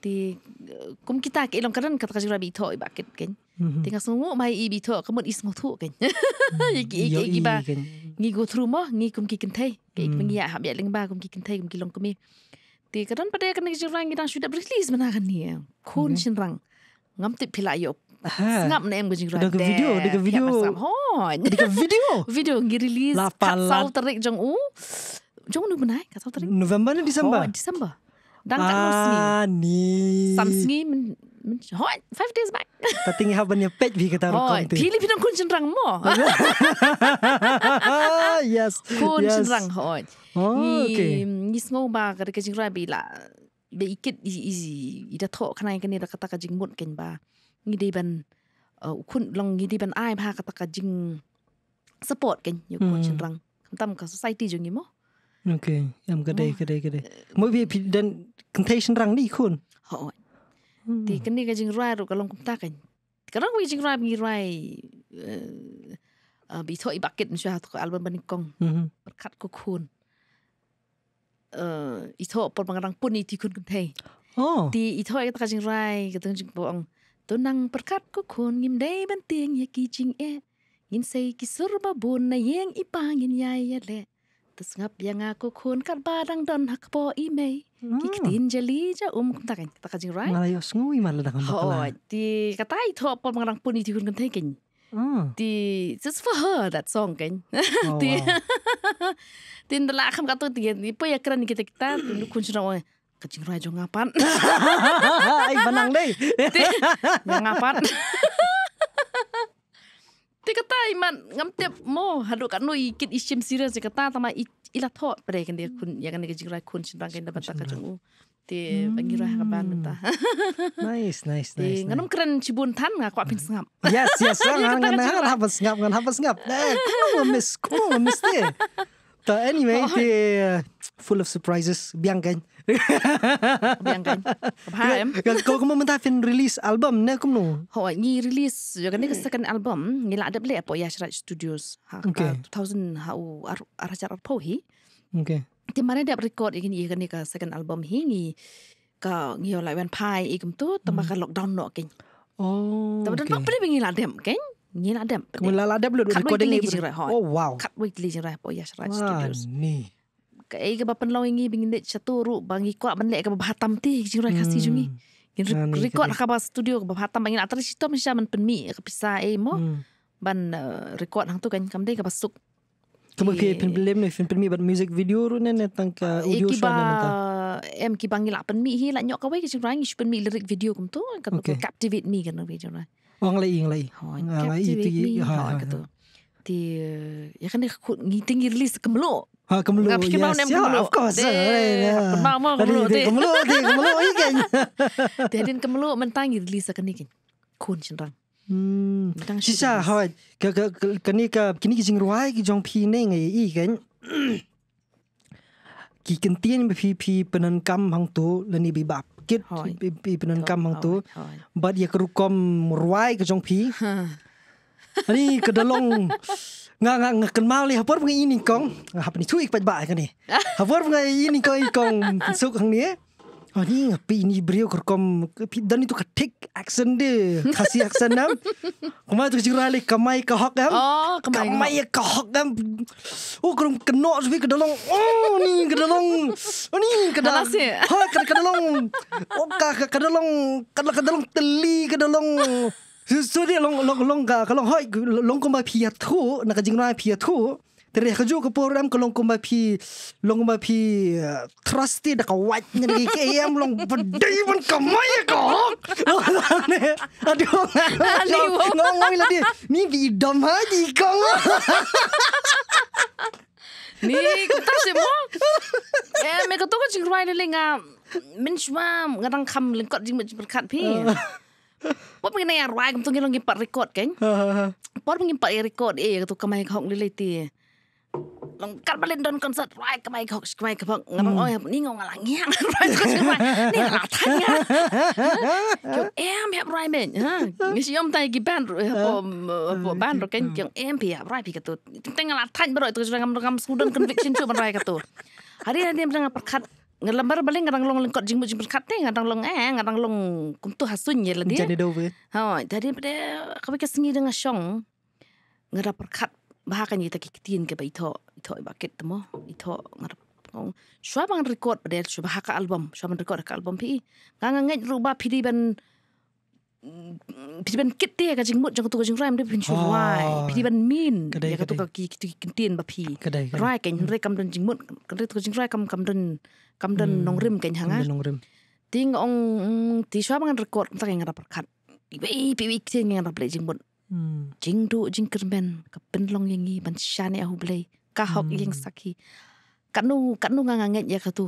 ti ờ, cũng kita ke long karan kat kajura bi thoi ba ket ken tinga sungu mai i bi tho kamon ismo thu ken ye ki ye ki ba ngi go through mo ngi kum ki ken thai ke ik ngi ya ha bi leng ba kum ki ken thai kum ki long kami ti karan pade kan ngi jura ngi dang sudah release mana kan ni khon shin rang ngam ti phila yo Ngap na em gajing rada. Dekat video, dekat video. Hon. Dekat video. video ngi release. Lapalan. Kat sal terik jong u. Jong nu benai, kat sal terik. November ni Desember. Oh, Desember. Dan kat Mosni. Samsni men Hot Five days back Tapi ni haban yang pet Vi kata rukun tu Pilih pinang kunci cenderang mo Yes Kunci yes. cenderang hot oh, okay Ni semua ba Kada kajing rai bila Be ikit Izi Ida tok kena kani Da kata kajing mut kain ba Ni dia ban uh, Kun long Ni dia ban ai Pa kata kajing Support kain Yuk kun hmm. cenderang Tam ka society jungi mo โอเคยำกระไดกระไดกระไดมวยพี่พดินกันเทชันรังนี่คุณโอ้ยตีกันนี่ก็จึงรวยรู้กันลงกุมตากันกันองวิจึงรวยมีรวยบีทอยบักเก็ตนช่วยหาตัวอัลบั้มบันกงประคัดก็คุณอีทอปนบางรังปุ่นอีที่คุณกันเทยทีอีทอยก็ตะการจึงรวยก็ต้องจึงบอกตัวนังประคัดก็คุณยิ้มได้บันเตียงยากกีจริงเอยินใส่กิสุรบบุญในเยงอีปางยิ่งใหญ่เละตสงับยังอาคุณกัดบาดังดันฮักปออีเมกิกตินเจลีจะอุ้มคุณตากันตากจริงไรมาเลยสงวยมาเลยดังบ้าเลยทีกระต่ายทอปอมกำลังปุ่นที่คุณกันเทกันทีจะสฟอร์ดัตซองกันทีทีนั่นละคำกัดตัวตีนี่ปุ่ยกระนี่กิตตันลูกคุณชนะกระจริงไรจงงับปันไอ้บันังเลยยังงับปัน Ti kata iman ngamtep mo haduk kat noi kit isim sirian si kata tama ila tho pre kan dia kun ya kan dia jingrai kun sin bangai dapat tak kacung u ti bagi rai kapan ta nice nice nice nganom keren cibun tan ngak kwa pin sngap hmm. yes yes lang ngan ngan ngan habas sngap ngan habas sngap kuno eh, miss kuno miss ti ta anyway ti uh, full of surprises biang kan Biarkan Kau kan, kau mentah fin release album ni aku Oh, ni release Jangan ni hmm. kesekan album Ni lah ada boleh apa ya Syarat Studios Okay 2000 Hau Arajar Arpo hi Okay Di mana dia record Ini eh, ni kan ni kesekan album hi Ni Ka ni lah Wan Pai Ikum tu Tempat kan lockdown no Okay Oh Tempat kan lockdown Pada ni lah dem Okay Ni lah dem kau lah lah dem Kat wait kau Oh wow kau wait lagi kau ya Syarat kau Wah ni ay eh, ka ba ingi bingin dek satu ru bangi kuat ban lek bapa hatam ti jing rai kasih jumi gin hmm. ah, record lah ka bapa studio ka bapa hatam bangin atar sitom sya man zaman penmi, ka pisah ay eh, mo hmm. ban eh, rekod hang tu kan kam dek ka suk kamu ke pen belim ni pen ban music video ru ne ne tang ka ah, audio show ba em ki bangi la penmi, mi hi la nyok ka wai jing rai pen mi lirik video kum tu kan captivate mi kan video rai Wang lai ing lai. Wang lai itu ha. ha, ha ti ha. ya kan ni ngiting release kemlo Ha, kamu lu. Fikir yes, nem kamu lu. Of course. Deh. Mau mau kamu lu. Deh. Kamu lu. Deh. Kamu lu. Ikan. Deh din kamu lu mentang gitu Lisa kini kin. Kun cendang. Hmm. Sisa hawat. Ke ke kini ke kini kising ruai kijong pi neng ai ikan. Ki kentian pi pi penenkam hang tu lani bibab. Kit pi penenkam hang tu. Bad ya kerukom ruai kijong pi. Ani kedalong. nga nga nga kan mali hapor mga ining kong nga hapon ni tuig pa ba ka ni ah. hapor mga ining kong ining kong suk hang ni eh ani oh, nga pi ni brio kor kom dan itu ka tik aksen de kasi aksen nam kuma tu si rali kamai ka hok nam oh, kamai ka hok nam o oh, kor kno zwi ka dalong o ni ka dalong o ni ka dalong ha ka ka dalong o ka ka dalong ka dalong teli ka dalong สุดสุดลงลงลงกลงห้อยลงกุมภาพีทูนักจิงร้ายพีทูแต่เรียกจู่กับโรมก็ลงกุมาพีลงกุมาพี trusty ดักวัดเงี้ยเอ็มลงบันดีมันก็ไม่ยังก็เนี่ยเดี๋ยวนงงงงเลยดินี่บีดอมฮาดีกองนี่ก็ตั้งใจมั้งเอ็มก็ต้องจิงร้ายนี่เลยงามมินชวามงั้นคำเลยก็จิงมันจะประคัดพี่ Pot mengena yang ruai kamu tunggu lagi pak record keng. Pot mengin pak record eh tu kamera hmm. oh, ya, lah, kau ni leti. Long kat balik don konsert ruai kamera kau kamera kau ngapang oh ni ngong ngalang ngiang ruai kau siapa ni lah tanya. Kau em pihak ruai men. Ni si om tanya gipan ruai om ban ruai keng kau em pihak ruai pihak tu. Tengah lah tanya beroy tu kerja kamu kamu sudah conviction cuma ruai kau tu. Hari nanti yang bilang perkat ngelambar balik ngarang long lengkot jingbu jingbu kate ngarang long eh ngarang long kumtu hasun ye lah dia. Jadi dover. Ha, jadi pada kami kesengi dengan song ngara perkat bahakan ye taki ketin ke bai tho tho bucket temo itho ngara ong shwa record pada shwa bahaka album shwa bang record album pi e. ngang ngeng ruba pidi ban พี่เป็นกิตเตียกับจิงมุดจังกตุกจิงไร่ไม่ได้เป็นชูไว้พี่เป็นมินอยากกตุกกีกิตเตียนบะพีไร่แก่งไร่กำดันจิงมุดไร่ตุกจิงไร่กำกำดันกำดันนองริมแก่งหางะทิ้งองที่ชอบงานระกดตั้งยังรับประคันไปพี่วิกเซียงรับเลยจิงมุดจิงดูจิงกระเบนกับเป็นลองยังงี้บัญชาเนี่ยหูเบลกะหอกยังสักีกันนูกันนูงานเงี้ยกตุ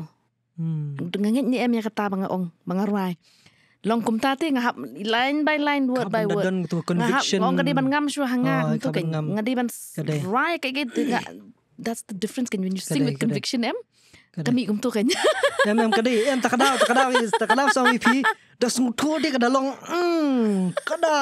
งานเงี้ยเนี่ยมีกระตาบังอองบังอรวายลองกุมตาติงครับ line by line word by word นะครับลองกระดิบันงามชัวหางานตุกันงดิบัน right กันกันตึง that's the difference can when you sing with conviction em กระมีกุมตัวกันยังเอ็มกระดิเอ็มตะกระดาวตะกระดาวตะกระดาวสองวิพีดัสมุทัวดีกระดาลองอืมกระดา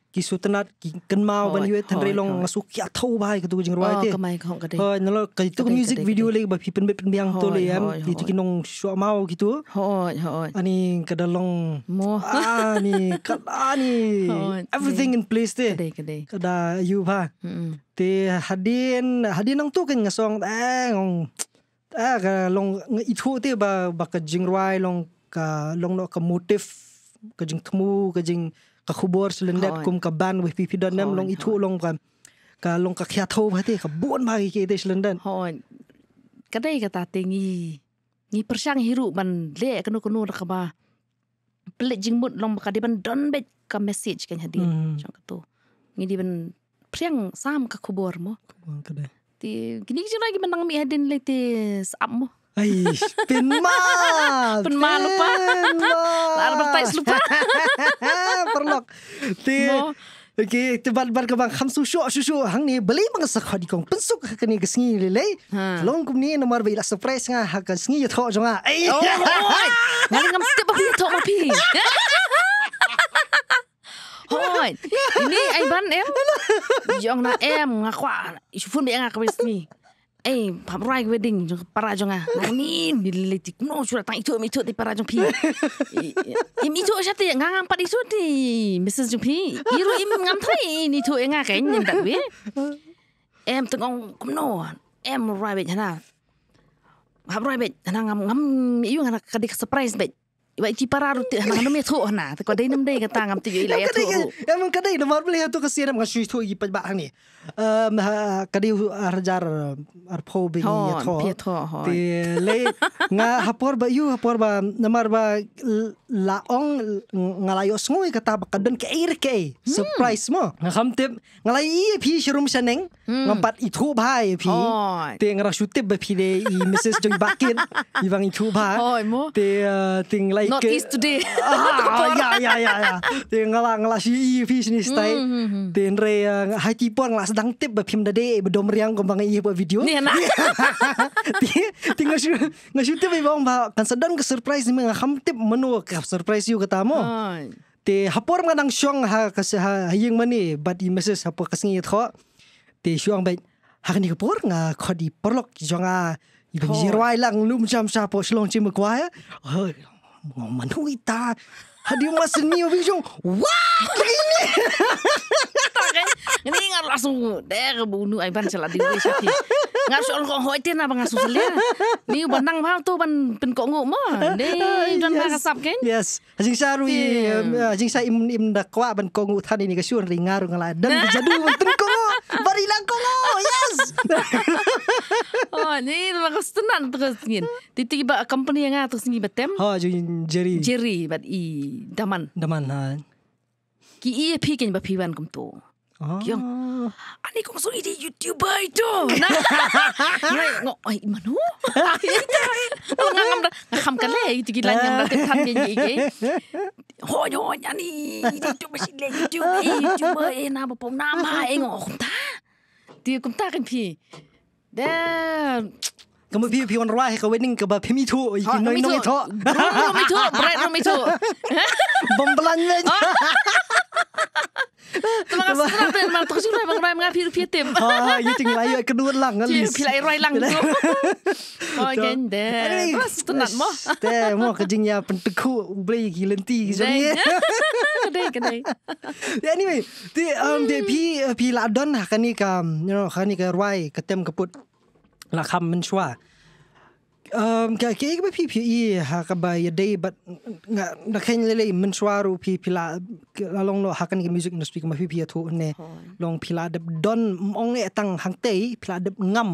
กิสุตนาคิกันมาวันยุ้ยทันเรื่องงสุขยาเท่าบ่ายก็ตัวจริงรู้ไหมที่เออในเรื่องกิตุกมิวสิกวิดีโอเลยแบบพี่เป็นเป็นเบียงตัวเลยแอมกิตุกินงชัวมาวกิตัวฮอยฮอยอันนี้กระดลงมัวอันนี้กระดานนี่ everything in place ที่กระดีกระดีกระดาอยู่บ้างที่ฮัดดีนฮัดดีนังตุกินงสองแองงแองกระลงงอิทุที่บะบะกระจริงรู้ไหมลงกระลงนอกกระมูทิฟกระจริงทมูกระจริง ka khubor selendet kum ka ban with pipi donem long itu long kan ka long ka khya tho bhate ka bon ma ke de selendet hon ka dai ka ta tingi ni persang hiru man le kanu kanu ra ka ba pelik jing mut long ka diban don be ka message kan hadi mm. chang ka tu ni diban priang sam ka khubor mo ka dai ti gini jing lagi menang mi hadin le ti sam mo Ay, pin mal. Pin mal lupa. Advertise lupa. Perlok. Ti. Oke, tebal bar ke bang khamsu syu syu syu hang ni beli mang sa khadi kong pensuk ha ke ni gesngi lele. Ha. Long kum ni nomor bila surprise nga hak gesngi yo ya tho jonga. Ay. Oh, Ngali ngam step ba hu ya tho ma pi. Hoi. Ni ai ban em. Jong na em nga kwa. Isu fun bi nga ke Eh, pap rai wedding, jangan parah jangan. Nangin, bila letik. No, surat tak itu, itu, tak parah jangan pi. Im itu, syati, ngang ngang pada itu, di. Mesej jangan pi. Iru im ngam tai, ini itu, yang ah, ngak, ini tak we. Eh. Em, tengok, kumno, em, rai wedding, hana. Pap rai wedding, hana ngam, ngam, iu ngana kadik surprise wedding. វៃទីប៉ារ៉ារុតិអានមេធូណាតកដៃនឹមដៃកតាងំទីយីឡៃធូអេមកដៃនមរប្លេហទូកសៀនមកស៊ីធូយីប៉ាបានេះអឺកដៃអរចារអរផោប៊ីយធូពីធូហូទីលេងាហពរបយូហពរបនមរបឡាអងងឡៃអស្ងួយកតាបកដិនកអ៊ីរកេសប្រៃសមងខំទិបងឡៃអ៊ីភីឈរុំឆានេងងំប៉ាត់អ៊ីធូបាយភីទីងរ៉ាឈូទិបភីលេអ៊ីមិសសជុងបាក់គិនយីវងអ៊ីធូបាទីទីងឡៃ Not East today. Ah, ah, ya, ya, ya, ya. Di ngelak ngelak si Ivy sini stay. Di Andre yang hai tipu ngelak sedang tip berpim dade berdom riang kembang iya e buat video. Nih enak. Di tinggal si ngelak si tipu bang kan sedang ke surprise ni mengham tip menu ke surprise you ketamu. Di hapor mengenang siang ha kasih ha yang mana, but di masa hapor kasih itu, di siang baik hak ni hapor ngah kau di perlok jangan. Ibu jirwai lang lu macam siapa selong cimak wae. Ya? 我们会打，Ha, dia masa seni Habis macam Ini Tak kan Ini ingat langsung Dek Bunuh Aiban Salah diri Syakir Ngasih orang kong hoi tena lah, bang ngasuh selia. Ni bantang bau tu ban pen kok ngok mah. Ni dan bang asap kan? Yes. Hajing sa rui. Eh, Hajing sa im im dakwa ban kok ngok tan ini kesuan ringar rung lah. Dan jadu ten kok ngok. Bari kok ngok. Yes. Oh ni lah kesenan terus ngin. Titi company yang ngatur sini betem. oh ha, jadi jerry. Jerry bat i. E. ดามันดามันฮะกี่เอพีกันแบบพี่วันกุมตัวอ๋ออันนี้กมสองอุดียูทูบเบอร์จัะนะไงงอไอ้มันหังนงั้นงัคำกันเลยจะกินอะไรงั้นเราจะทำยังไงโอ้ยโอ้ยันนี่ยูทูบเบอร์สิเลยยูทูบเบอร์ยูทูบเบอร์เอ็นาบอปงน้ำมาเองงอคุมตาเดี๋คุมตากันพี่เด้อก็มพี่พี่วันร้ายให้กับเวนิ่งกับแบบพี่มิทูอีกน้อยน้อยทถอะน้อยม่ทูเบรนนม่ทูบอมบลันเลยมันก็เป็นมันต้องช่บางไรมันพี่พี่เต็มยี่จริงไรยกระดูดหลังกันเลยพี่ไรไรหลังเลยโอ้ยเก่เด้อตุนัดมั้งแต่มั่งก็จริงยาเป็นตะคู่เบรกีเลนตีจังเลยก็ได้กัได้แต่นี่ไงที่เดี๋ยวพี่พี่ลาดอนหักกันนี่กับเนาะคันนี่ก็ไรกระเต็มกระปุกลคำมันชัวเอ่อแกก็ไปพีพีอฮะกับใบยดีบัดงะนักเองเลยมันชัวรูพีพิลาเราลองลองฮักกันกับมิวสิกอินดัสทรีกับพีพีทุูเนี่ยลองพิลาเด็บดอนมองเอตังหังเตยพิลาเด็บงัม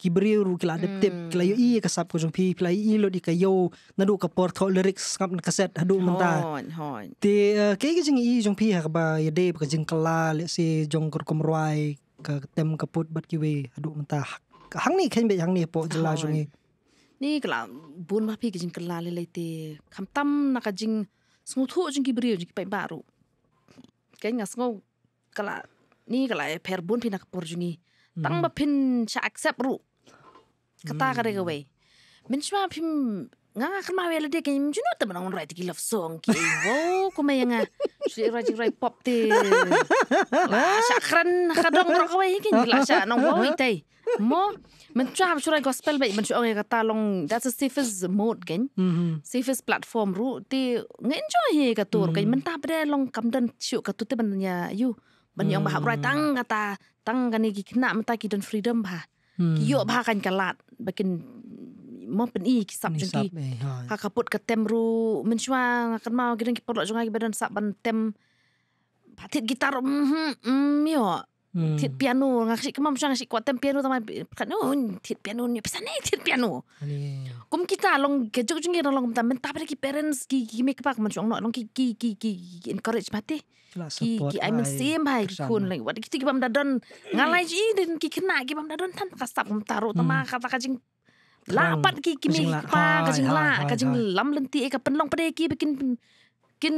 กิบริรูกิลาเด็บเต็มกลายอีกับซับกุจงพีพิลายอีลดอีกับโยนดูกับปอร์ทอลเลริกสกับนักเซตฮัดูมันตาเตะแกก็จึงอีจงพีฮะกับใบยดีบัดจึงกลาเลสีจงกรุกมรวยกับเต็มกับปุดบัดกิเวฮัดูมันตาฮัก ka hangni khenbe yangni po jila jungi ni kla bun ma phi kijin kla le leite kham tam na ka jing smu thu jing ki bri jing ki pai ba ru ke nga sngo kla ni kla e per bun phi na por jungi mm-hmm. tang ba phin cha accept ru kata ka re ga wei mm. min chwa phim nga ka ma wela de kin chuno ta mon rai ki love song ki wo ku me nga ah, shi rai chi pop ti la sha khran kha dong ro ka wei kin la sha nong wo i mo men tra ham shura gospel ba men shu ong ka long that's the safest mode gen kan. mm-hmm. safest platform ru ti nga enjoy he ka tur ka men ta pre long kam ah, mm. dan chu ka tu te ban nya yu ban yang ba ha rai tang ka tang ka ni ki kna ma ta ki don freedom ba mm. ki yo ba kan ka ba kin mau peni kisap jengki. Kak ha. kaput ke tem ru mencuang akan mau kira kita perlu jengki badan sap ban tem. Patit gitar mhm, mm mio. Hmm. Tit piano ngak sik kemam sang sik kuat tem piano tama kan oh tit piano ni pesan ni tit piano. Ha, kum kita long kejuk jengki dalam kum tamen tapi lagi parents ki ki make pak mencuang nak long ki ki ki ki encourage patit. Ki ki I mean lah, same hai kun lah. lagi. Wadik tiki bam dadon ngalai ji dan ki kena ki bam dadon tan kasap kum taruh hmm. tama kata kajing ลาปัดกี่กิมีปลากระจิงลากระจิงลำลันตีเอกปนลองประเดกี้ไปกินกิน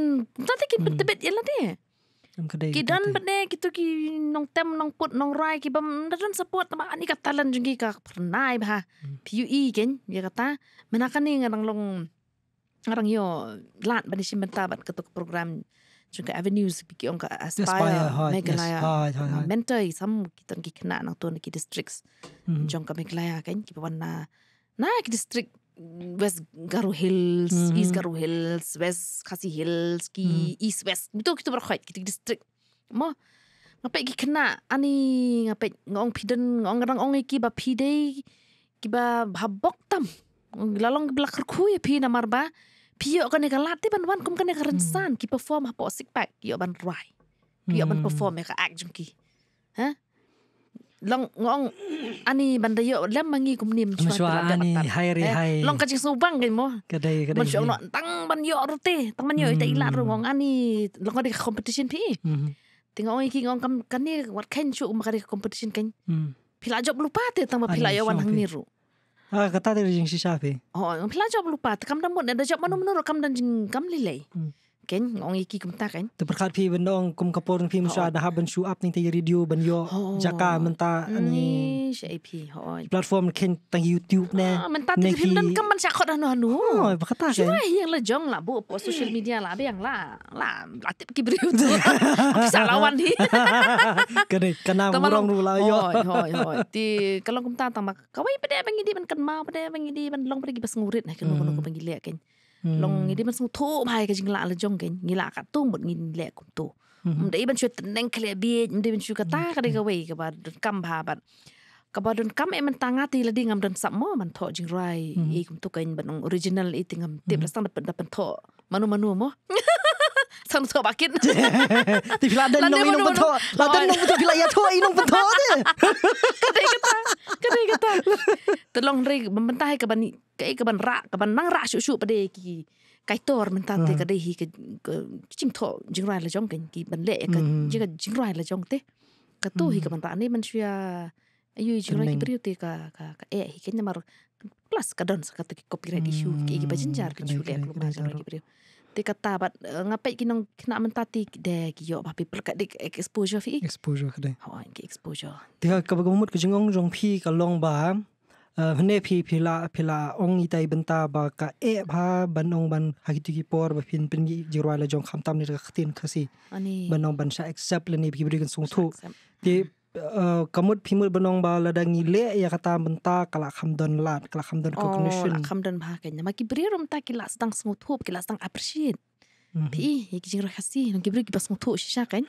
น่าจะกินเป็นตะเบ็ดยันละเนี่ยกี่ดันปนเนกี่ตุกี่น้องเต็มน้องปุดน้องไรกี่บัมนั่นสปอร์ตมาอันนี้กับตาลันจึงกี่กับพนายบ่ะพียูอีกันยังกับตามันนักนี่งังลงงังโยลาดบันทิมบันตาบันกระตุกโปรแกรมจึงกับเอเวนิวส์พี่กี่องค์กับแอสไพร์ไม่กันไรอ่ะเมนเตอร์ซ้ำกี่ตอนกี่ขนาดน้องตัวนกี่ดิสทริกส์จงกับไม่กันไรอ่ะกันกี่วันน่ะ Nej, distrikt West Garo Hills, mm. East Garo Hills, West Khasi Hills, ki mm. East West. Itu kita berkhoy, kita distrik. Ma, ngapai ki kena, ani ngapai ngong piden, ngong ngerang ongi ki ba pide, ki ba habok tam. Lalong belakar ku ya pina marba, piyo kene ka latih ban wan, kum kene ka rensan, mhm. ki perform hapo sikpak, ki oban rai. Ki oban hmm. perform ya ka ak jumki. Hah? ลองงองอันนี้บันเดียวแล้วมังีกุมนิมชัวร์อันนี้ไฮรีไฮลองกระชิงสูบังกันมั้งก็ได้ก็ได้มันชัวร์ตั้งบันเยอะรุ่นเต้ตั้งบันเยอะแต่อีหลาดรองอันนี้ลองก็ได้คอมเพติชันพี่ถึงงองอีกงองกันกันนี่วัดแข่งชัวร์มาได้คอมเพติชันกันพิลาจบลูกป้าเต้ตั้งมาพิลาเยาวันทั้งนิรุอ่าก็ตัดเรื่องชิชาพี่อ๋อพิลาจบลูกป้าแต่คำดำหมดเนี่ยแต่จบมันนุ่มนุ่มรักคำดำจริงคำลิเล่ kan ngong iki kumta kan tu perkat pi benong kum kapur pi musa dah ben show up ning tayi radio ben yo jaka menta ni shap ho platform ken tang youtube ne ah, menta tu pi nan kam man sakot anu anu oh bakata kan sure yang lejong lah bu po social media lah be yang lah lah latip ki beriu tu bisa lawan di kena kena murong ru lah yo ho ho ti kalau kumta tambah kawai pede bangi di ben kan mau pede bangi di ben kan long pergi pas ngurit nah kan ngono ko bangi le kan ลงงี้ดิมันสูทุกไปก็จิงละละจงกันงี้ละกัตุ้งหมดงี้แหลกตุ้งมันได้บรรจุตั้งแต่เคลียบีมันได้บรรจุกระตากระไดกระเวกกับบัดกัมพาบัดกับบัดนกัมเอ็มันตั้งอาทิตย์ละดิ่งมันสับมอมันทอจิงไรอีกมันตุกันบัดนองออริจินัลอีติงมันเตี๊บละสั่งบัดเป็นดับเป็นทอมันุมันุ่มอ๋อ san so bakit ti pila den nong thì beto la den nong beto pila ya to cái beto de kadai kata kadai kata tolong rei membentai ke ban ke ke ban ra ke ban nang ra shu shu pade ki kai tor mentate kadai cái cái chim tho jing rai la jong ken ki ban cái ka jiga cái cái la jong te cái tu hi ke ban ra ni cái shia ayu jing rai ki priu te ka ka e hi ken mar plus ka don sa ka to ki copyright ừ. issue ki ki bajin jar ke chule ko ma jang rai ki priu ti kata bat eh, ngapai kini nong kena mentati deh kyo bapi perkat dek exposure fi exposure kade oh ki exposure dia kau bagaimana kau jengong jong pi kalong ba hne eh? eh, pi pila pila ong itai benta ba ka e ba ban ong ban hakiti ki por ba pin pin gi jirwa la jong kham tam ni ra khatin khasi ani ban ong ban sha accept ni bi bi kan sung thu ti mm uh, kamut pimul benong ba la dangi le ya kata menta kala khamdon lat kala khamdon cognition oh khamdon ba ken ma ki bri rum ta ki la sang smooth hub ya ki la sang appreciate pi ik jing ra khasi nang ki bri ki basmo tho shisha ken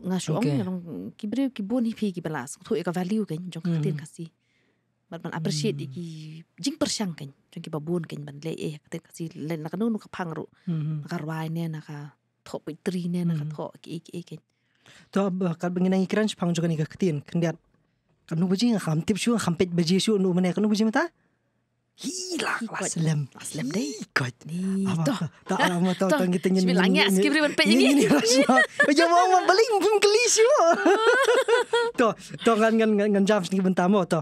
nga shu om nang ki bri ki bon hi pi ki balas tho ek ya value ken jong ka tin mhm. khasi mat man appreciate ki mhm. jing per shang ken jong ki babun ken ban le e ka tin khasi le nak nu nu ka phang ru mhm. ka rwai ne na ka tho pi tri ne na ka tho ki ki ken ตัวบอกกันงินงี้ครั้งพังจุกันนี่ก็ตีนขันเดียดกันนู้บจิงขำติบชัวขำเป็ดบจิชัวนู้มันเนี่ยกันนู้บจิมั้งตาฮีลักลาสเลมลาสเลมได้กอดนี่ตัวตัวอามาตัวตั้งยี่ตั้งยี่มีหลังแง่สกิบริบันเป็ดยี่นี่ลาสเลมไปยังมองมันบลิงบุ้งกลิชัวตัวตัวงานงานงานจ้าสกิบันตามอ่ะตัว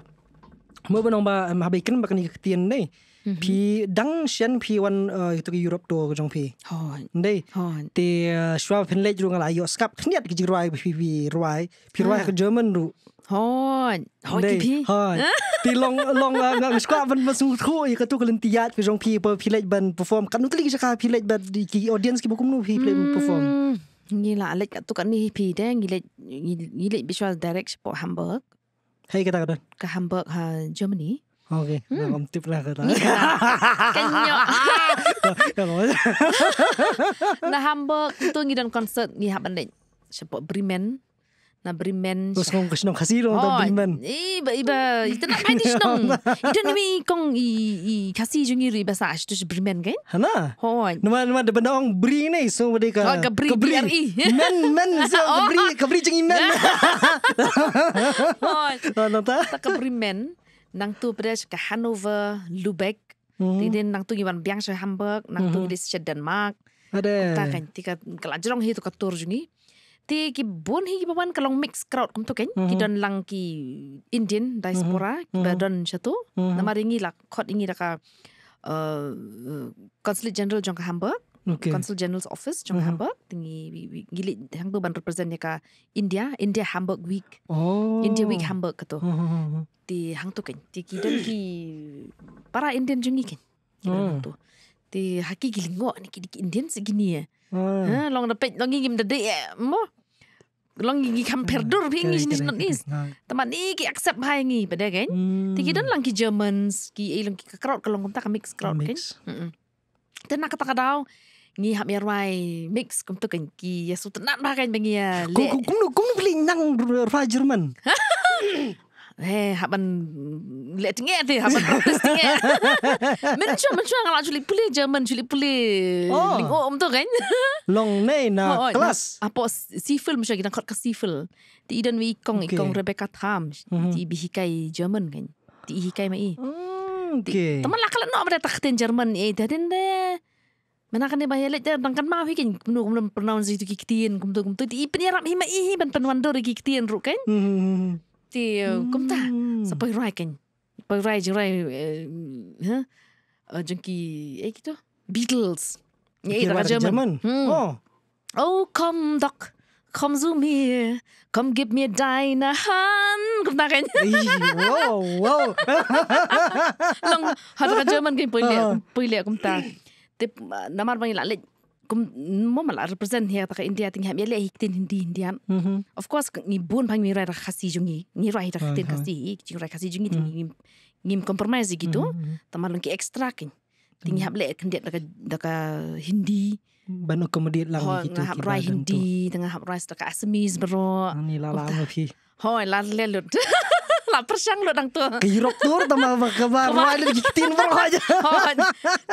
เมื่อวันนองบ่ามาเบิกนั่นบักนี่ก็ตีนเนี่ยพีดังเชนพีวันเอ่อตุกยุโรปตัวจงพีฮอนได้ฮอนเตอชวาเพนเลจรุงอะไรอยู่สกับเนียดกิจรวายพีวีรวยพีรวยกับเยอรมันรูฮอนฮอยพีฮอนตีลองลองงานสกับมันมาสู่ทุกอีกตุกกลันติยาดกับจงพีเปอร์พีเลจบันเปอร์ฟอร์มกันนุตลิกิชาพีเลจบันดีกีออเดียนส์กิบุกมุมนพีเลจเปอร์ฟอร์มนี่ละเล็กตุกันนี่พีแดงนี่เล็กนี่เล็กบิชวลเดเร็กส์ปอร์ฮัมเบิร์กให้กันตากันกับฮัมเบิร์กฮะเยอรมนี Okay, hmm. nakam lah kata. Kenyo. Ah. nah, hambok tu ngi dan konsert ngi hap anding. Sepot brimen. Nah, eh, brimen. Terus kong kesinong kasih dong tau brimen. Iba, iba. Ita nak main di sinong. Itu nimi kong i, i kasih jungi ri basa asyik tuh brimen kan? Hana? Hoi. Nama, nama depan orang bri ni. So, wadah ke... Oh, kebri. Kebri. E. Men, men. So, kebri. Oh. Kebri jengi men. Hoi. Nata? Tak kebri men nang hmm. hmm. kan, tu pres ke Hanover, Lubeck, mm. nang tu iwan biang sa Hamburg, nang tu di sa Denmark. Ade. Kita kan tika kelajrong hi tu ka tur jungi. tiki ki bon hi bawan kalong mix crowd kum kan, ki hmm. don lang ki Indian diaspora, kita badon satu, nama ringi lah kot ingi daka lah eh consulate general jong Hamburg okay. Consul General's Office Chong uh-huh. Hamburg tinggi gili hang tu ban represent ka India India Hamburg Week oh. India Week Hamburg ke tu uh-huh. di hang tu kan di kita ki para Indian jengi kan kita uh. tu di haki gili ngok ni kiri Indian segini ya uh. ha, long dapat long gim dadi ya mo long gigi kam ya, perdur hmm, pingi ni not is teman ni ki accept hai ni pada kan Di hmm. kidon lang ki germans ki e ki crowd kalau kom ta mix crowd kan heeh tena kata kadau ងីហាប់មានវ៉ៃ mix គំទឹកអង្គីយេសុតណាត់បាកែងបងីលេគុំគុំគុំភ្លីងណាំងរ៉ាជឺម៉ាន់ហេហាប់បានលេតងេតហាប់បានស្ទងមិនជុំមិនជុំអាចលីភ្លីជឺម៉ាន់ជលីភ្លីអូអំទរេងឡងណេណា class អពស់ស៊ីហ្វិលមជាគិតខតកស៊ីហ្វិលទីដិនវីកងកងរេបេកាថាមទីប៊ីហីកៃជឺម៉ាន់ងៃទីហីកៃម៉ៃអឺតំឡាក់លណោអបរតាក់ទិនជឺម៉ាន់អេដេនដេ mana kan dia bayar lecet dan kan mahu kan kumtu kumtu pernah nasi tu kiktin kumtu kumtu di penyerap hima ihi ban penuan dor kiktin ruk kan tiu kumta sampai rai kan sampai rai jeng rai ha jengki eh gitu Beatles ya itu bahasa Jerman hmm. oh oh come doc Come to me, come give me deine Hand. Kumpul kan? Wow, wow. Long, hati-hati German kan pilih, ah. pilih kumpul te uh, namar bangi la le kum momal la represent here taka india thing hamia le hikten hindi indian mm-hmm. of course ni bun pang mi ra ra khasi jungi ni ra hita khaten khasi ji ra khasi jungi ni mm-hmm. ni compromise gitu mm-hmm. tamalung ki extra kin tingi hable kan dia daga daga hindi bano komedi lang oh, gitu kan rai hindi tengah hab rai daga asamis bro ni la la ho ho la le lut tak persiang lo nang tu. Ke Europe tour tambah apa kabar? Mau ada tin bro aja.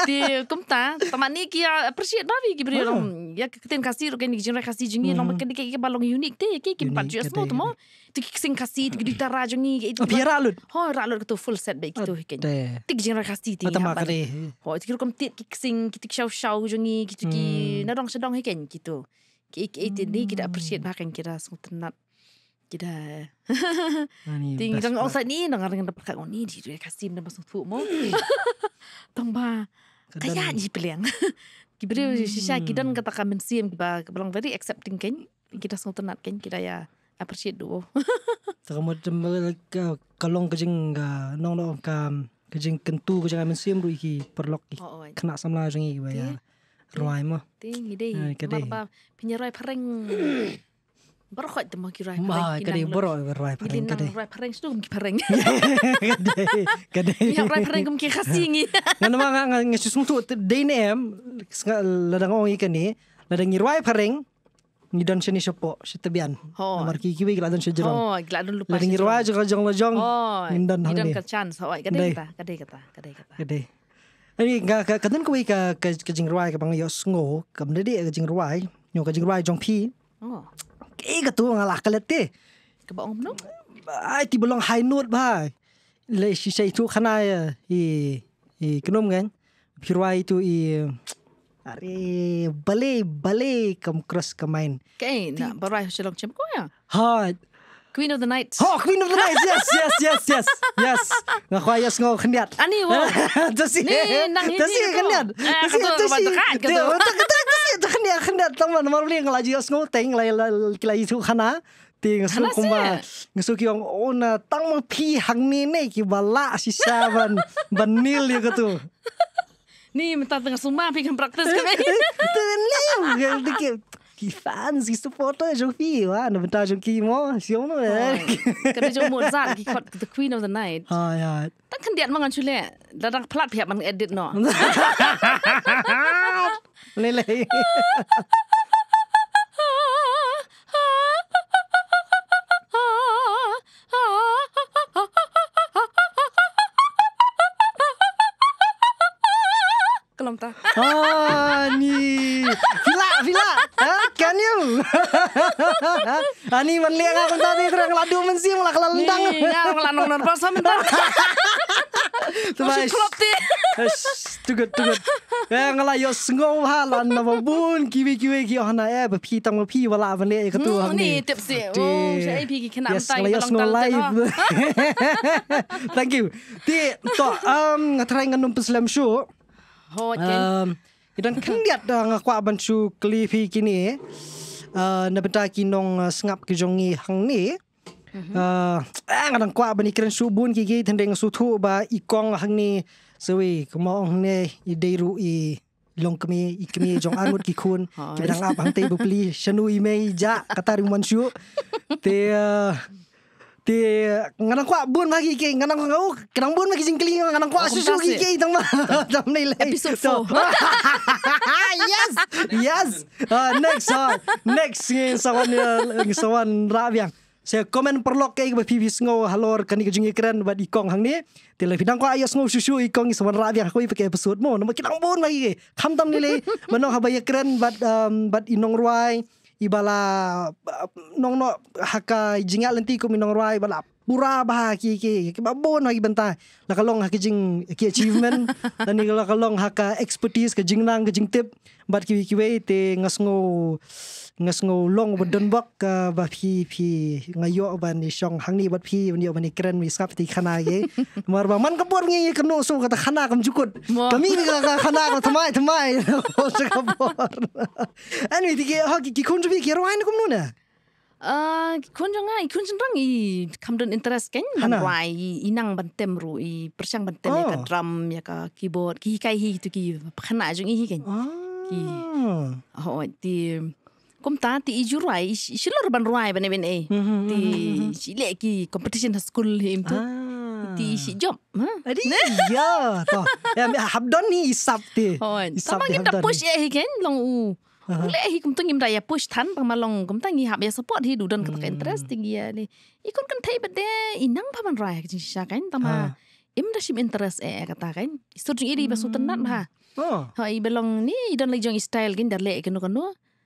Di kumta, tambah ni kia persi dari ki beri lom. Ya ketin kasih rugi ni jinra kasih jengi, lom hmm. ke dikai ke balong unik te ki ki patu asmo tu mo. Tik sing kasih tik duta raja ni itu. Biar alut. Ho ralut ke oh, oh, full set baik itu ki. Tik jinra kasih ti. Tambah kare. Ho tik rugi tik kik sing tik shau jengi, jingi ki tu ki. Hmm. Nadong sedong he ken gitu. Ki ki ni kita appreciate bahkan kita semua tenat. Kedai Tinggi Tengok outside ni Dengar dengan depan kat ni di dia eh, kasim dan masuk food mo Tambah Kaya ni pelian eh. Kibri hmm. Shisha Kita kan kata kami Siam Kita bilang Very accepting kan Kita sultanat kan Kita ya Appreciate dulu Terima kasih Kalau kerja Nong nong kam um, Kerja kentu Kerja kami siam Rui perlu Perlok oh, oh, eh. Kena sama lah Jangan Ruai mo Tinggi deh Kedai Pinyarai pereng berkhot demo kirai ma kare bro berai pareng kare kare berai pareng stum ki pareng kare kare ya berai pareng kum ki khasingi ngan ma ngan ngi susum tu de nem ladang ong ikan ni ladang ni rai pareng ni dan sini sepo setebian oh. nomor ki ki wi ladang sejero oh ladang lupa ladang ni rai jo jong lo jong ni dan hang ni kacan so ai kade kata kade kata kade kata kade ini ga ga kadan ku ka ka jing rai ka bang yo sngo kam ne di ka jing rai nyo ka jing rai jong pi oh eh kata orang lah kalau eh. Kebab orang penuh? Ay, tiba long high note bhai. Le si saya tu kena ya. I, i kenom kan? Pirwa itu i. Ari bale bale kem cross kemain. Kain, eh, nak berai selong cem ya? Ha. Queen of the night. Oh, Queen of the night. Yes, yes, yes, yes. Yes. Nga yes ngau khniat. Ani ah, wo. Tasi. Ni nang ni. Tasi khniat. Tasi tasi. Tasi จะขเนียขเนียต้องมันมาเรียงลายยอสงูเต็งลายลายกลายสุขนะตีงสุขมางสุขยองโอ้น่ะต้องมาพี่หังนี่เน่กี่บาละสิซาบันบันนิลอยู่กระตุนี่มันตัดตั้งสุมาพี่กันปรักตึกันตึนี่กันตึกันกี่แฟนกี่สปอร์เตอร์จงพี่วะนึกว่าจงกี่โม่สิ่งนั้นเลยกันจะหมดซ่ากี่คน The Queen of the Night ใช่ตั้งคันเดียดมั้งกันชุเล่แล้วรักพลาดเพียบมันเอ็ดดิตเนาะ Lê lê. Kelam tak? Ah, ni. อันนี้มันเลี้ยงกันตาที่เรื่องลาดูมันซิมงหลักลนลดังเนี่ยหลักละนอนพัสัมันตัวไปครบตี่ตุกตุกเอ็งละยศงงฮาลันนับบุญกิวิกิวิกิอันนาแอบพี่ตั้งมาพี่เวลาเป็นลี้ยงกตัวนี่เจ็บเสียวใช่ไอ้พี่กี่ขนาดตายยศงงไลฟ์ thank you ที่ต่ออืมกราทำงานนุ่มเป็นสลัมชูโอเคอืมยังคันเดียดดังกว่าบรรชูคลีฟีกินี้ Uh, na benda kinong uh, sengap ke jongi hang ni mhm. Uh, eh, ngadang kuah bani keren subun gigi tendeng sutu ba ikong hang ni sewi kemong ni ideiru i long kemi ikmi jong anut ki kun kadang apa hang tei bupli shanu i mei ja kata rimuan syu te uh, Ti ngarang kwa bun lagi ke ngarang kwa ngau kenang bun lagi sing keling ngarang kwa oh, susu lagi ke tong ma tong nei lai episode 4 yes yes uh, next uh, next ngi sawan ya ngi uh, sawan rabiang saya komen perlu ke ibu pipi sngo halor kani kejengi keren buat ikong hang ni ti lai pinang kwa ayah sngo susu ikong ngi sawan rabiang aku i pake episode mo no kenang bun lagi ke tam tong nei lai manong habaya keren buat um, buat inong ruai ibala nong no haka jingat lenti ko minong rai bala pura bahagi ki ki ki babon lagi bentar la kalong haki jing ki achievement dan la kalong haka expertise ke jingnang ke jingtip bat ki ki we te ngasngo งสงูลงบนดนบกกับพี่พี่งยอบันในช่องหังนี้บัดพี่วันเดียววันนี้กรนมีสับติขนาเยมารบมันก็ปวดงี้กันโนสู้กับขนาดกับจุกุดก็มีกับขนาดกับทำไมทำไมโอ้สกปรกอันนี้ที่เกี่ยวกี่คนจะพี่เกี่ยวไว้นะคุณนู่นน่ะคนจะง่ายคนจะร่างอีคำดนอินเทอร์สแกนบันวายอีนั่งบันเต็มรู้อีประช่างบันเต็มอย่างกับดรัมอย่างกับคีย์บอร์ดกี่ใครฮีตุกี้ขนาดจุงอีฮีกันกี่โอ้ที่ kom ta ti ijurai shilor ban rai ban ben eh mhm, ti mhm, mhm, shile ki competition ha school him tu ah. ti si jump ha adi ya to ya hab don ni isap ti isap ti ta push eh again long u Ule eh, hi kum tungim daya push tan pang malong kum tangi hab ya support hi dudan ka ka interest tinggi ya ni ikon kan thai bade inang pa man rai ki sha kan tama ha. im da sim interest e kata kan isu jing iri basu tenat ha hmm. Oh. Hai belong ni don lagi jong style gin kan, dar lek kanu kanu.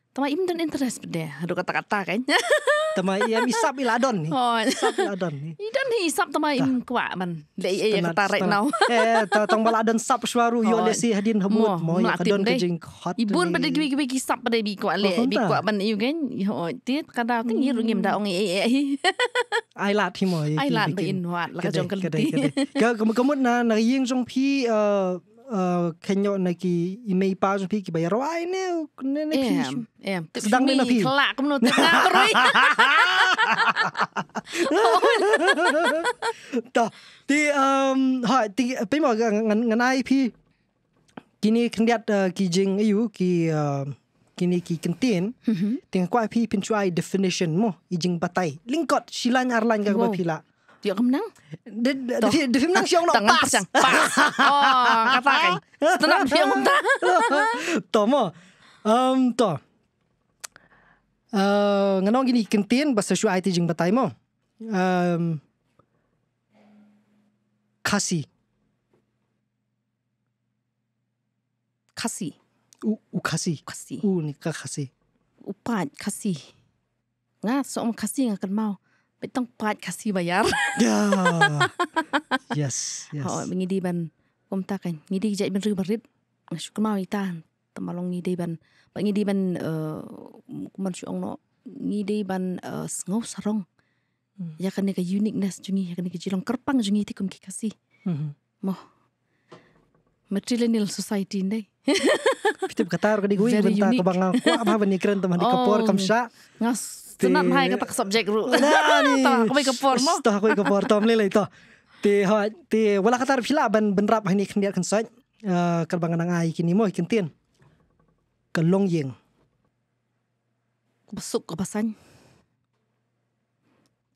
Tama iya mendon interest pede. Aduh kata-kata kan. tama iya misap iladon ni. Oh, misap iladon ni. Idon ni isap tama iya kwa man. Lai iya kata right now. Eh, ta tong baladon sap suaru yo oh. lesi hadin hemut mo ya kadon ke jing hot. Ibun pede gi gi isap pede bi kwa le bi kwa man iyo kan. Yo ti kada ti ngi ru ngim da ong iya iya. Ai lat himo iya. Ai lat in wat la jong kan ti. Ka kemut na na yeng jong pi eh Uh, kenyo naki imei pajo pi ki bayar wai ne ne ne pi em em sedang ne pi kla kum no te ka roi ta ti um ha ti pe mo ngan ngan ai pi kini kendiat uh, ki jing ayu ki uh, kini ki kentin mhm. tengah kwa pi pinchuai definition mo ijing batai lingkot silang arlang ga pila dia har menang. Du, du, siang du har menang 28. Pass! Pass! Åh, kan fara dig. Stanna på 28. Tomo. Um, to. Uh, ngano gini kentin basa syu ayti jeng batay mo. Um, kasi. Kasi. U, u kasi. Kasi. U ni ka kasi. Upad kasi. Nga, so om kasi nga kan mau. Betong pat kasi bayar. Yeah. yes, yes. Oh, ngidi ban pumta kan. Ngidi jaj ban rumah rit. Syukur mau ita tamalong ngidi ban. Ba ngidi ban uh, kuman syu ong no. Ngidi ban eh, sngau sarong. Hmm. Ya kan ka uniqueness jungi ya kan ka jilong kerpang jungi ti kum ki kasi. Mhm. Mo. Matrilineal lah society ndai. Kita berkata kadi gue bentar kebangang kuah apa benih keren teman di kepor oh. kamsa. Ngas ਤੇ ਤੁਨਾਂ ਨਾ ਹੈਗਾ ਤਾਂ ਸਬਜੈਕਟ ਰੂ ਤਾਂ ਕੋਈ ਕਪੋਰ ਮੋ ਤਾਂ ਕੋਈ ਕਪੋਰ ਤਾਂ ਮਲੇ ਲਈ ਤਾਂ ਤੇ ਹਾ ਤੇ ਵਲਾ ਖਤਾਰ ਫਿਲਾ ਬਨ ਬਨ ਰਾਪ ਹੈ ਨਹੀਂ ਖੰਡਿਆ ਕਨ ਸੈਂ ਕਰ ਬੰਗ ਨੰਗ ਆਈ ਕਿ ਨੀ ਮੋ ਹੈ ਕਿੰਤੀਨ ਕਲ ਲੋਂਗ ਯਿੰਗ ਬਸੁਕ ਕ ਬਸਾਂ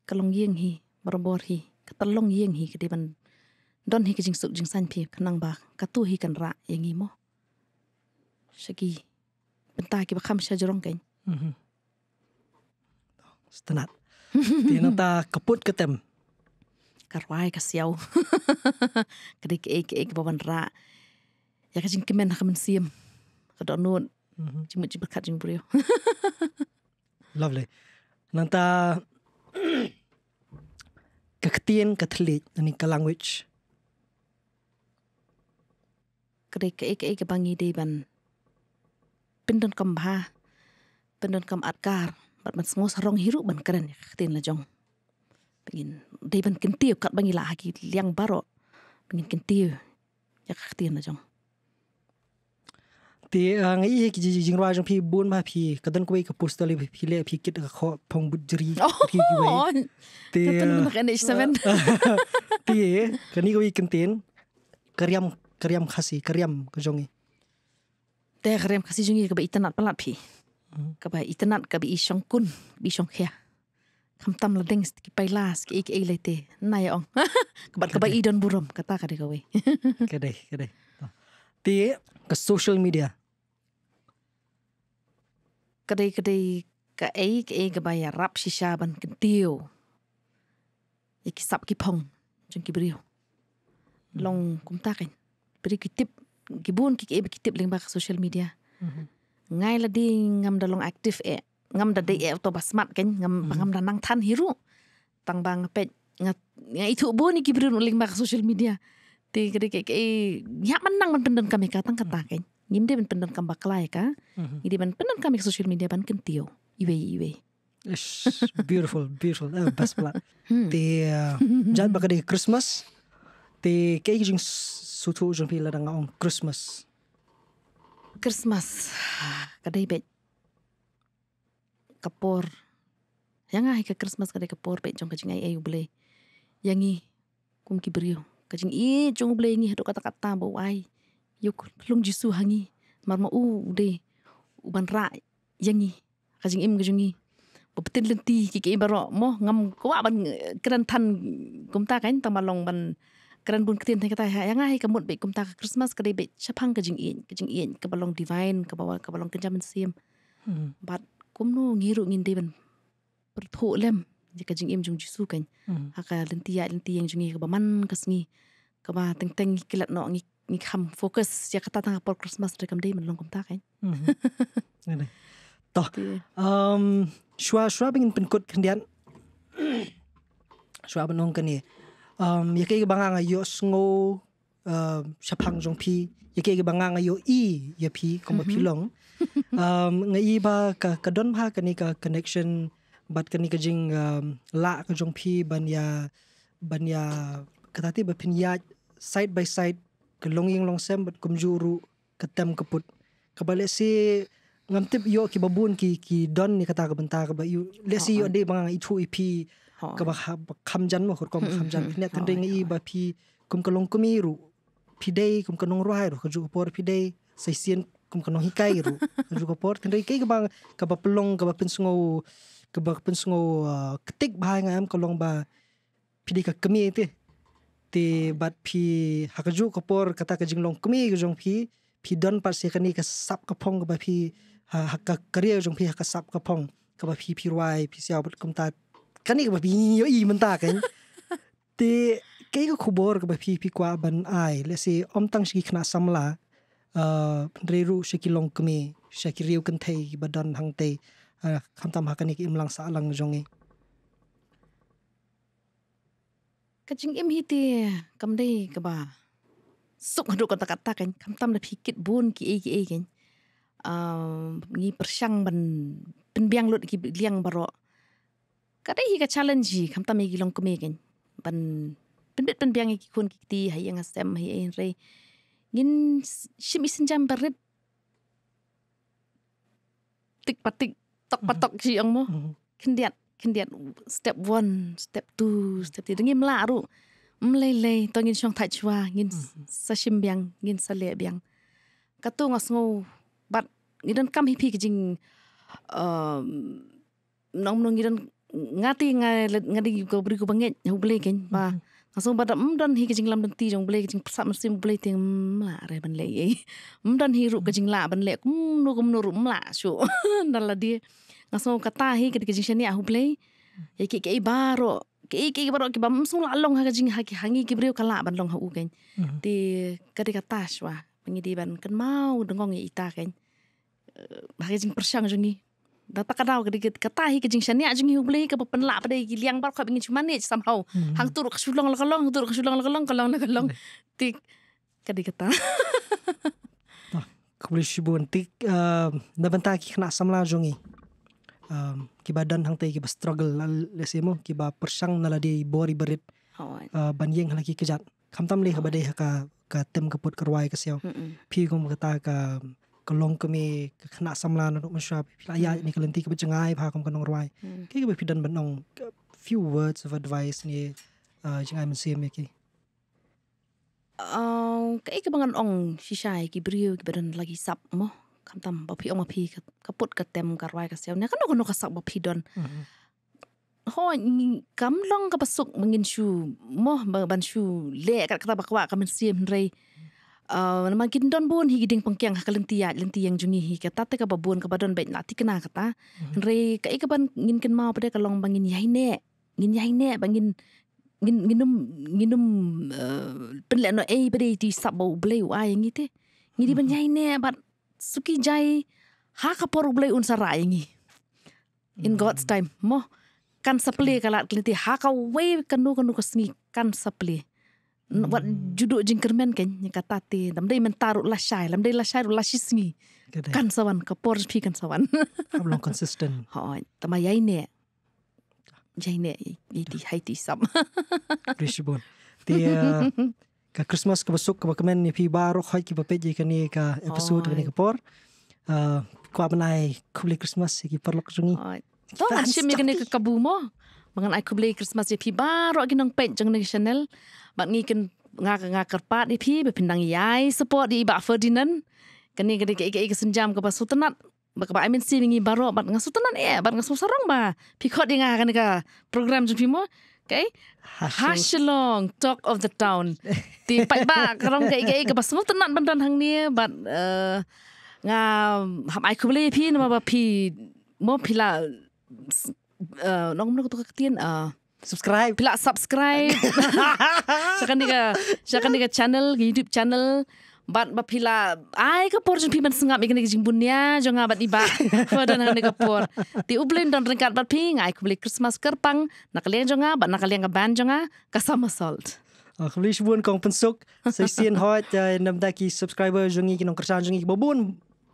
ਕਲ ਲੋਂਗ ਯਿੰਗ ਹੀ ਬਰ ਬੋਰ ਹੀ ਕ ਤਲ ਲੋਂਗ ਯਿੰਗ ਹੀ ਕਿ ਬਨ ਦੋਨ ਹੀ ਕਿ ਜਿੰਗ ਸੁਕ ਜਿੰਗ ਸੈਂ ਪੀ ਖਨੰਗ ਬਾ ਕ ਤੂ ਹੀ ਕਨ ਰਾ ਯਿੰਗ ਹੀ ਮੋ ਸ਼ਕੀ ਬੰਤਾ ਕਿ ਬਖਮ ਸ਼ਜਰੋਂ ਕੈਂ ਹੂੰ ਹੂੰ สถนัดเียน้ำตากระปุดกระเต็มกระไรกระเซียวกระดิกเอกเอกบวันระอยากจะจิ้มแมนคำมันเสียมกระดอนนู่นจิ้มจิ้มประคัดจิ้มเปรี้ยว lovely นันตากระเตียนกระทะเลนี่กระลังวิชกระดิกเอกเอกบางีเดบันเป็นดนกำพาเป็นดนกำอัดการ์បាត់មិនស្ងោសរងហ៊ីរុបានក្រិនខ្ទិនលចុងពេញដេបានគិនទីកាត់បងឡាហាគីលៀងបារោពេញគិនទីយកខ្ទិនលចុងទីអងីគីជីជីងរ៉ាជុងភី៤ភីកដនគវីកពុស្តលីភីលេភីគិតកខផងប៊ុជរីភីវីទីកដនគវីណេ7ទីកនីគវីគិនទីនកាម Kariam khasi, kariam kujungi. Teh kariam khasi jungi kebe itanat pelat pi. Mm. ka ba itnat ka bi shong kun bi shong khya kham tam la deng ki pai las ki ik ei lete na ya ong ka ba ka ba idon buram ka ta ka de ka we ka de ka de oh. ti ka social media ka de ka de ka ei ka ei ka ba ya rap shi sha ban ka tiu ik sap ki phong chung ki briu hmm. long kum ta kin pri ki tip ki bun ki ki tip leng ba social media mm -hmm ngay là đi ngâm đà long active ấy ngâm đà đi ấy e tôi bắt smart cái ngâm mhm. ngâm đà năng than hiểu tăng bằng pet ngay ngay thu bốn cái biểu nội mạng social media thì cái cái cái nhắc eh, ya mình năng mình pendant kami tăng cả tăng mhm. cái nhưng đây mình pendant cam bạc lại cả mhm. nhưng đây mình pendant kami social media bạn kinh tiêu ibe ibe Ish, beautiful, beautiful. Eh, best plan. Di jangan bagai Christmas. Di kayak jeng sutu jumpi lada ngang Christmas. Christmas. Kadai bet. Kepor. Yang ah ikat Christmas kadai kepor bet jong kajing ayu eh, boleh. Yang i kum kibrio. Kajing i jong boleh ngi hadok kata kata bau ai. Yuk lung jisu hangi. Marma u uh, de. Uban ra yang i kajing im kajing i. Bapetin lenti kiki ibarok mo ngam kuwa ban eh, kerantan kumta kain tamalong ban. กรันบุญกตินทกตายังไงกมุดเบกกุมตากคริสต์มาสก็ได้เบกชะพังกระจิงเอียนกระจิงเอียนกระบาลองดีไวน์กระบาวกระบาลองกระจามันเซียมบัดกุมโนงี้รู้งินดีมันประตูเล่มจะกระจิงเอียมจงจิสู้กันฮากกะลินตียาลินตียังจงงี้กระบามันกระสงี้กระบาเต็งเต็งกิลัดเนาองี้งี้คำโฟกัสจะกระตาตั้งกับคริสต์มาสจะกำได้มันลงกุมตากันน่ต่อชัวชัวเป็นเป็นกดคันเดียนชัวเป็นองกันเนี่ย um ye ke banga nga yo sngo um sha phang jong phi ye ke banga nga i ye phi kom mm-hmm. phi long um ba ka ka don ka ni ka connection but ka ni ka jing um la ka jong phi ban ya ban ya ka ba phin ya, side by side ka long yong long sem but kum juru ka tem ka put ka si ngam tip yo ki babun ki ki don ni ka ta ka banta ba yu le si yo ah, ah. de banga i thu i ก็บคำจันมาขดกองคำจันเนี่ยทันใดงี้บาพีกุมกะลงก็มีรู้พีเดย์กุมกระนองร้ายหรอกจูกปอร์พีเดย์ใส่เสียนกุมกระนองฮิกายรู้จูกปอร์ทันใดงกี้กับบังกับบัปลงกับบัป็นสงกับบัป็นสงกติกบายงามกระลงบาพีเดย์กับกมีเต้ตบัดพีหักจูกปอร์กตากจิงลงกมีกจงพีพีดอนปัสเซคันีกับซับกับพงกับบัพีหักกระเกรียกจงพีหักกซับกับพงกับบัพีพีรวยพีเซียวบัดกุมตา kan ikaw pi yo i man ta kan te kay ko kubor ka pi pi kwa ban ai le si om tang shi khna samla uh re ru shi uh, ki long kme shi ki riu kan thai ba dan hang te kham tam ha kan ik im lang sa lang jong e ka jing im hi te kam dei ka ba sok ro ka ta ka ta kan kham tam le pi kit bun ki e ki e kan um ngi persang ban ben biang lut ki liang baro ก็ได้ฮีก็ challenge ีคำตามีกิลงก็มีกันเป็นเป็นเป็นเพียงอีกคนกิตีให้ยังแซมให้เอ็นเรย์งินชิมิสินจำเปริดติกปติกตกปตกจีองมอขึ้นเดียดขึ้นเดียด step one step two step three ตรงนี้มลารุมเลยเลยตรงนี้ช่องทัชวางินสชิมเบียงงินสเลเบียงกระตุ้งอสงูบัดงินนั่นกำฮิพีกจริงเอ่อน้องน้องงินนั่น ngati ngai ngadi ko beri ko banget hu beli kin mm-hmm. ba aso bada mdan hi kijing lam dan ti jong beli kijing sap mesti beli ting la re ban le ye mdan hi ru kijing la ban le kum nu kum nu ru mla shu dan la dia aso kata hi kijing kijing sian ni hu beli mm-hmm. ye ki ki baro ki ki baro ki ba mso la long ha kijing ha ki hangi ki bre ka la ban long ha u gen ti mm-hmm. kati kata shwa pengidi ban kan mau dengong ye ita kan ha kijing persang jong ni Dah kenal kata kata ni ajing hi boleh pada gi liang bar kau ingin cuma ni somehow hmm. hang turuk ke sulong turuk ke sulong la kalong hmm. tik kadi kata tah ke uh, dah bentar kena sama lah, jongi um ki hang tai ki struggle le semo ki nala di bori berit ban yang halaki kejat kam tam le ke tem keput kerwai ke siau pi kom kata ka កលងកមីគណៈសំឡានរបស់មជ្ឈបផ្លាយនេះកលន្តីកបចងាយផាកំកនងរវាយគេគេបិភិដិនបណ្ដង few words of advice នេះអឺចងាយមិនសៀមគេអូគេគេបងអងឈីឆៃគេប្រៀវគេបានលាគីសាប់មកកំតាំបបភីអមភីកកពុតកតែមកវាយកសៀវនេះកនងកនងកសាប់បភីដនហូនកំឡងកបសុកមងិនឈូមកបានឈូលេកកតាបកវ៉ាកំសៀមរី uh, nama gin don bun hi gideng pengkiang kalenti ya lenti yang jungi hi kata te ka babun ka badon bait lati kena kata mhm. re ka ik ban ngin ken mau pada kalong bangin yai ne ngin yai ne bangin ngin nginum nginum uh, pen le no ei pada di sab bau blai wa yang ngite ngidi ban mhm. yai ne bat suki jai ha ka por blai un sara yang ngi in mhm. god's time mo kan sapli kala lenti ha ka we kanu kanu kasngi kan sapli wat hmm. judo jingkermen ken ni kata ti lam dei men taruk la syai lam dei la syai la sisngi kan sawan ke por kan sawan problem consistent Oh, ha, tama yai ne jai ne i di haiti sam rishbon ti eh, ka christmas ka besuk ka kemen ni pi baru hoi ki pape ji ni ka episode ni ka por eh, ko amnai kubli christmas ki perlok sungi lah, Tak, macam ni kena kabumo. Mengenai kubli Christmas ni, pi baru nong pen, jangan nong Chanel. បាត់ងីគិនងាកងាកកប៉ាឌីភីបិភិនដងយ៉ៃសពតឌីបាហ្វឌីណិនកានីកានីកេកេកសិនចាំកបសុតណាត់បកបអមិនស៊ីងីបារោបាត់ងាសុតណាត់អេបាត់ងាសុសរងបាភីខតងាកានីកាប្រូក្រាមជំភីមកេហាសឡងតកអូហ្វធតោនទីបាយបាក្រុងកេកេកបសុតណាត់បណ្ដនហងនីបាត់អឺងាហាប់អាយគូលីភីណមបភីមកភីឡាអឺនងនងទៅទៀនអឺ subscribe. Pula subscribe. Cakap ni ke, cakap channel, YouTube channel. buat bapila, ai ke porjun jumpi man sengap ikan jimpun dia, jangan buat iba. Kau dah nak por. Ti ublin dan ringkat bat ping, ai beli Christmas kerpang. Nak kalian jangan, bat nak kalian keban jangan, kasama salt. Aku beli sebuah kong pensuk. Saya sian hot, nam taki subscriber jangan ikan kerjaan jangan ikan bobon.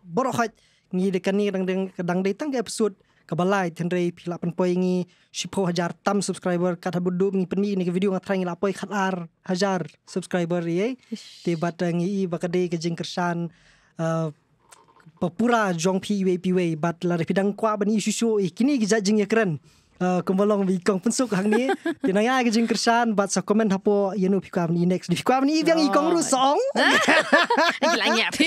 Borok hot, ngi dekani ni, dang dang dang dang dang dang dang kabalai tenrei pila penpoi ngi sipo hajar tam subscriber kat habudu ngi penmi ni ke video ngatrai ngi lapoi khalar hajar subscriber ye te batangi i bakade ke jingkersan uh, papura jong pi we pi we bat la repidang kwa bani shushu e kini ki jajing ye keren កំបឡងវិកងពន្សុកហងនេះទីណាយកជិងក្រសានបាត់សកមិនថាពូយានុភីកាមនេះ next ភីកាមនេះវិញអ៊ីកងរុសងឯឡាញ៉ាភី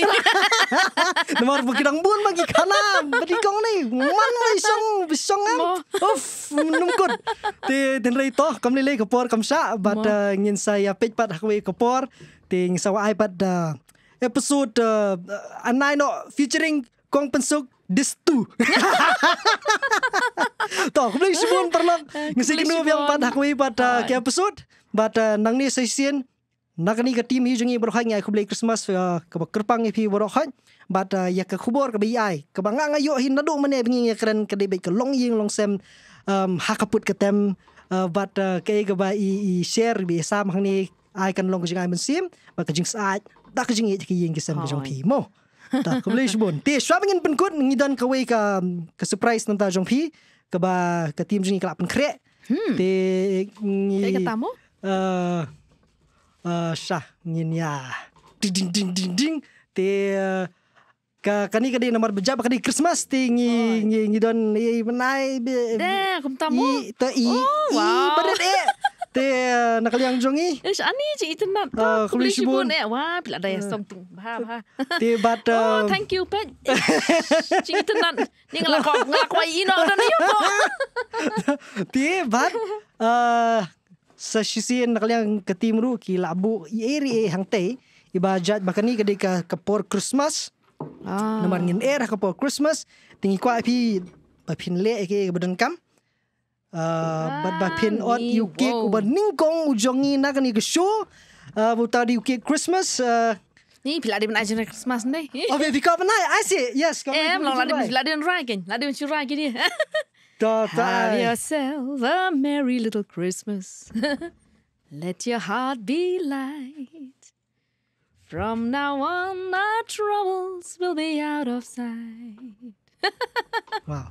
នំអរបកដងបួនមកខាណាបឌីកងនេះមិនមិនសងវិសងអូហ្វនំគុតទីទិនរីតោះកំលីលីកពរកំសាបាត់ញិនសៃអាពេចបាត់ហកវិកពរទីងសវអាយបាត់អេពីសូតអានណៃណូ featuring កងពន្សុក Destu Tuh aku bilang Shimon pernah Ngesik dulu yang pada aku pada Ke uh, episode Pada uh, nang ni sesien Nak ni ke tim hijau ni berhak Aku beli Christmas uh, Ke kerpang ni berhak But ya ke kubur ke BI Ke bangga ngayuk Hina duk mana Bingin ya keren Ke debat ke long yin long sem um, Hakaput ke tem But ke ke bai Share Biasa mahang ni Aikan long ke jengai mensim Bakal jengsaat Tak ke jengit Ke yin ke sem ke jengpi Moh tak ko boleh sebut. Tapi saya ingin pengkut mengidan kawai ke ke surprise nanti jong pi ke ba ke tim jengi kelak pengkre. Tapi ni. Tapi Sah ni ni ya. Ding ding ding ding. Tapi ke eh, kani kadi nomor beja ke kadi Christmas tingi ngi ngi don i eh, menai be. Deh kum tamu. I to i. Oh wow. Eh. te eh, liang jongi. Ish ani je itu nak. Kuli shibun wah bila ada yang something ha ha. Te but oh thank you pet. Je itu nak ni ngelak ngelak wai no, dan ni yuk. Te but uh, sa shisi nakaliang ketimru ki labu yeri hang te ibajat bakani kedika kepor Christmas. Ah. Nomor ngin era kepor Christmas tinggi kuai pi pinle ke bedengkam. kam uh, but by ah, pin out UK uba ningkong ujongi nak ni ke show uh, buta di UK Christmas ni bila dia menaja nak Christmas ni oh baby kau pernah I see yes kau eh belum lah dia bila dia nak lagi lah dia mencuri lagi ni Have yourself a merry little Christmas. Let your heart be light. From now on, our troubles will be out of sight. wow.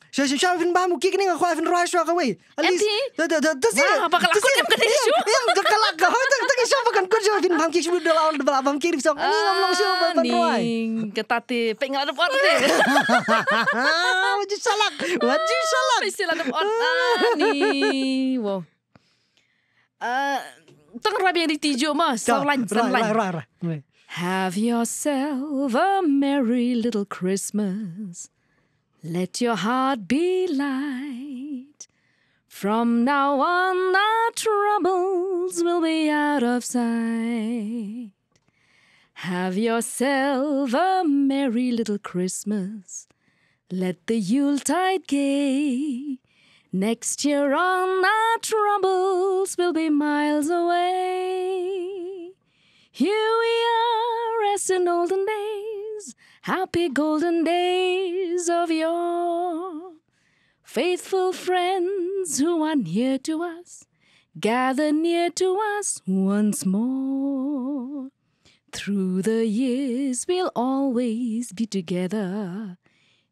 Sure, saya sure. Aku finbah mu kick ni ngaku aku finbah show kau weh. Ali. Dah dah dah. Tapi apa kalau aku ni bukan show? Yang dah kalah kau. Tak tak show bukan kau show finbah kick show dah lawan dah lawan kick show. Ni ngomong siapa show bukan kau. Kita ti pengal ada port ni. Wajib salak. Wajib salak. Pisil ada port ni. Wow. Uh, Tang rabi yang ditiju mas. Sorlan, sorlan. Have yourself a merry little Christmas. Let your heart be light. From now on, our troubles will be out of sight. Have yourself a merry little Christmas. Let the Yuletide gay. Next year on, our troubles will be miles away. Here we are, as in olden days happy golden days of yore. Faithful friends who are near to us, gather near to us once more. Through the years we'll always be together,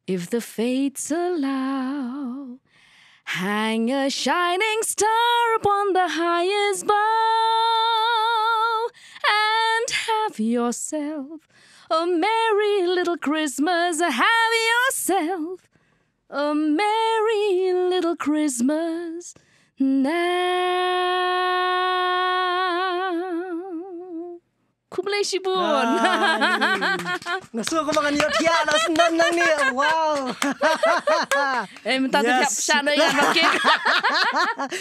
if the fates allow. Hang a shining star upon the highest bough, and have yourself a merry little Christmas. Have yourself a merry little Christmas now. Kublai Shibun. Gusto ko makaniyak ya, alas nan nang ni. Wow. eh, tata yes. siya na yan, okay?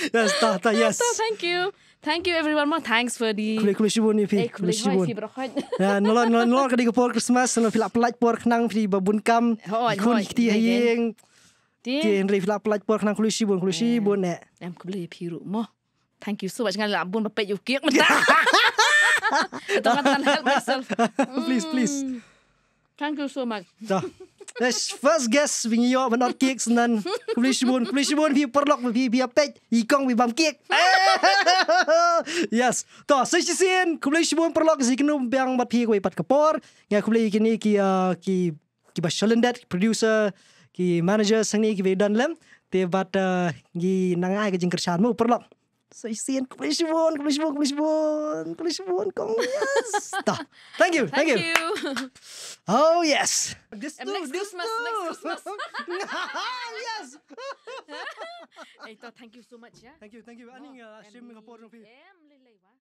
yes, tata, yes. tata, thank you. Thank you everyone. thanks for the. Kuli kuli shibun ni fi. Eh, kuli shibun. Nolol nolol nolol kadi ko for Christmas nolol filap pelat for kenang fi babun kam. Oh, kuli kiti ayeng. Tiada eh, eh. yang rela pelat for kenang kuli shibun kuli shibun ne. Em kuli piru mo. Thank you so much. Ngan labun bape yuk kiek mata. Tidak akan help myself. Please please. Hmm. Thank you so much. Dah. Let's first guess we New York but not kicks and then Kulish Boon Kulish Boon we perlok we be a pet he kong we bump kick yes to so she seen Kulish Boon perlok is he can be but he we pat kapor yeah Kulish Boon he ki ki ki ba shalin that producer ki manager sang ni ki we done lem te but he uh, nang ai ka jing kershan mo perlok So you see it, Kulishwon, Kulishwon, Kulishwon, Kulishwon, Kong. Yes. Thank you. Thank, thank you. you. Oh, yes. This too, next this Christmas, too. next Christmas. yes. thank you so much. Yeah. Thank you. Thank you. Anh là stream Singapore trong phim.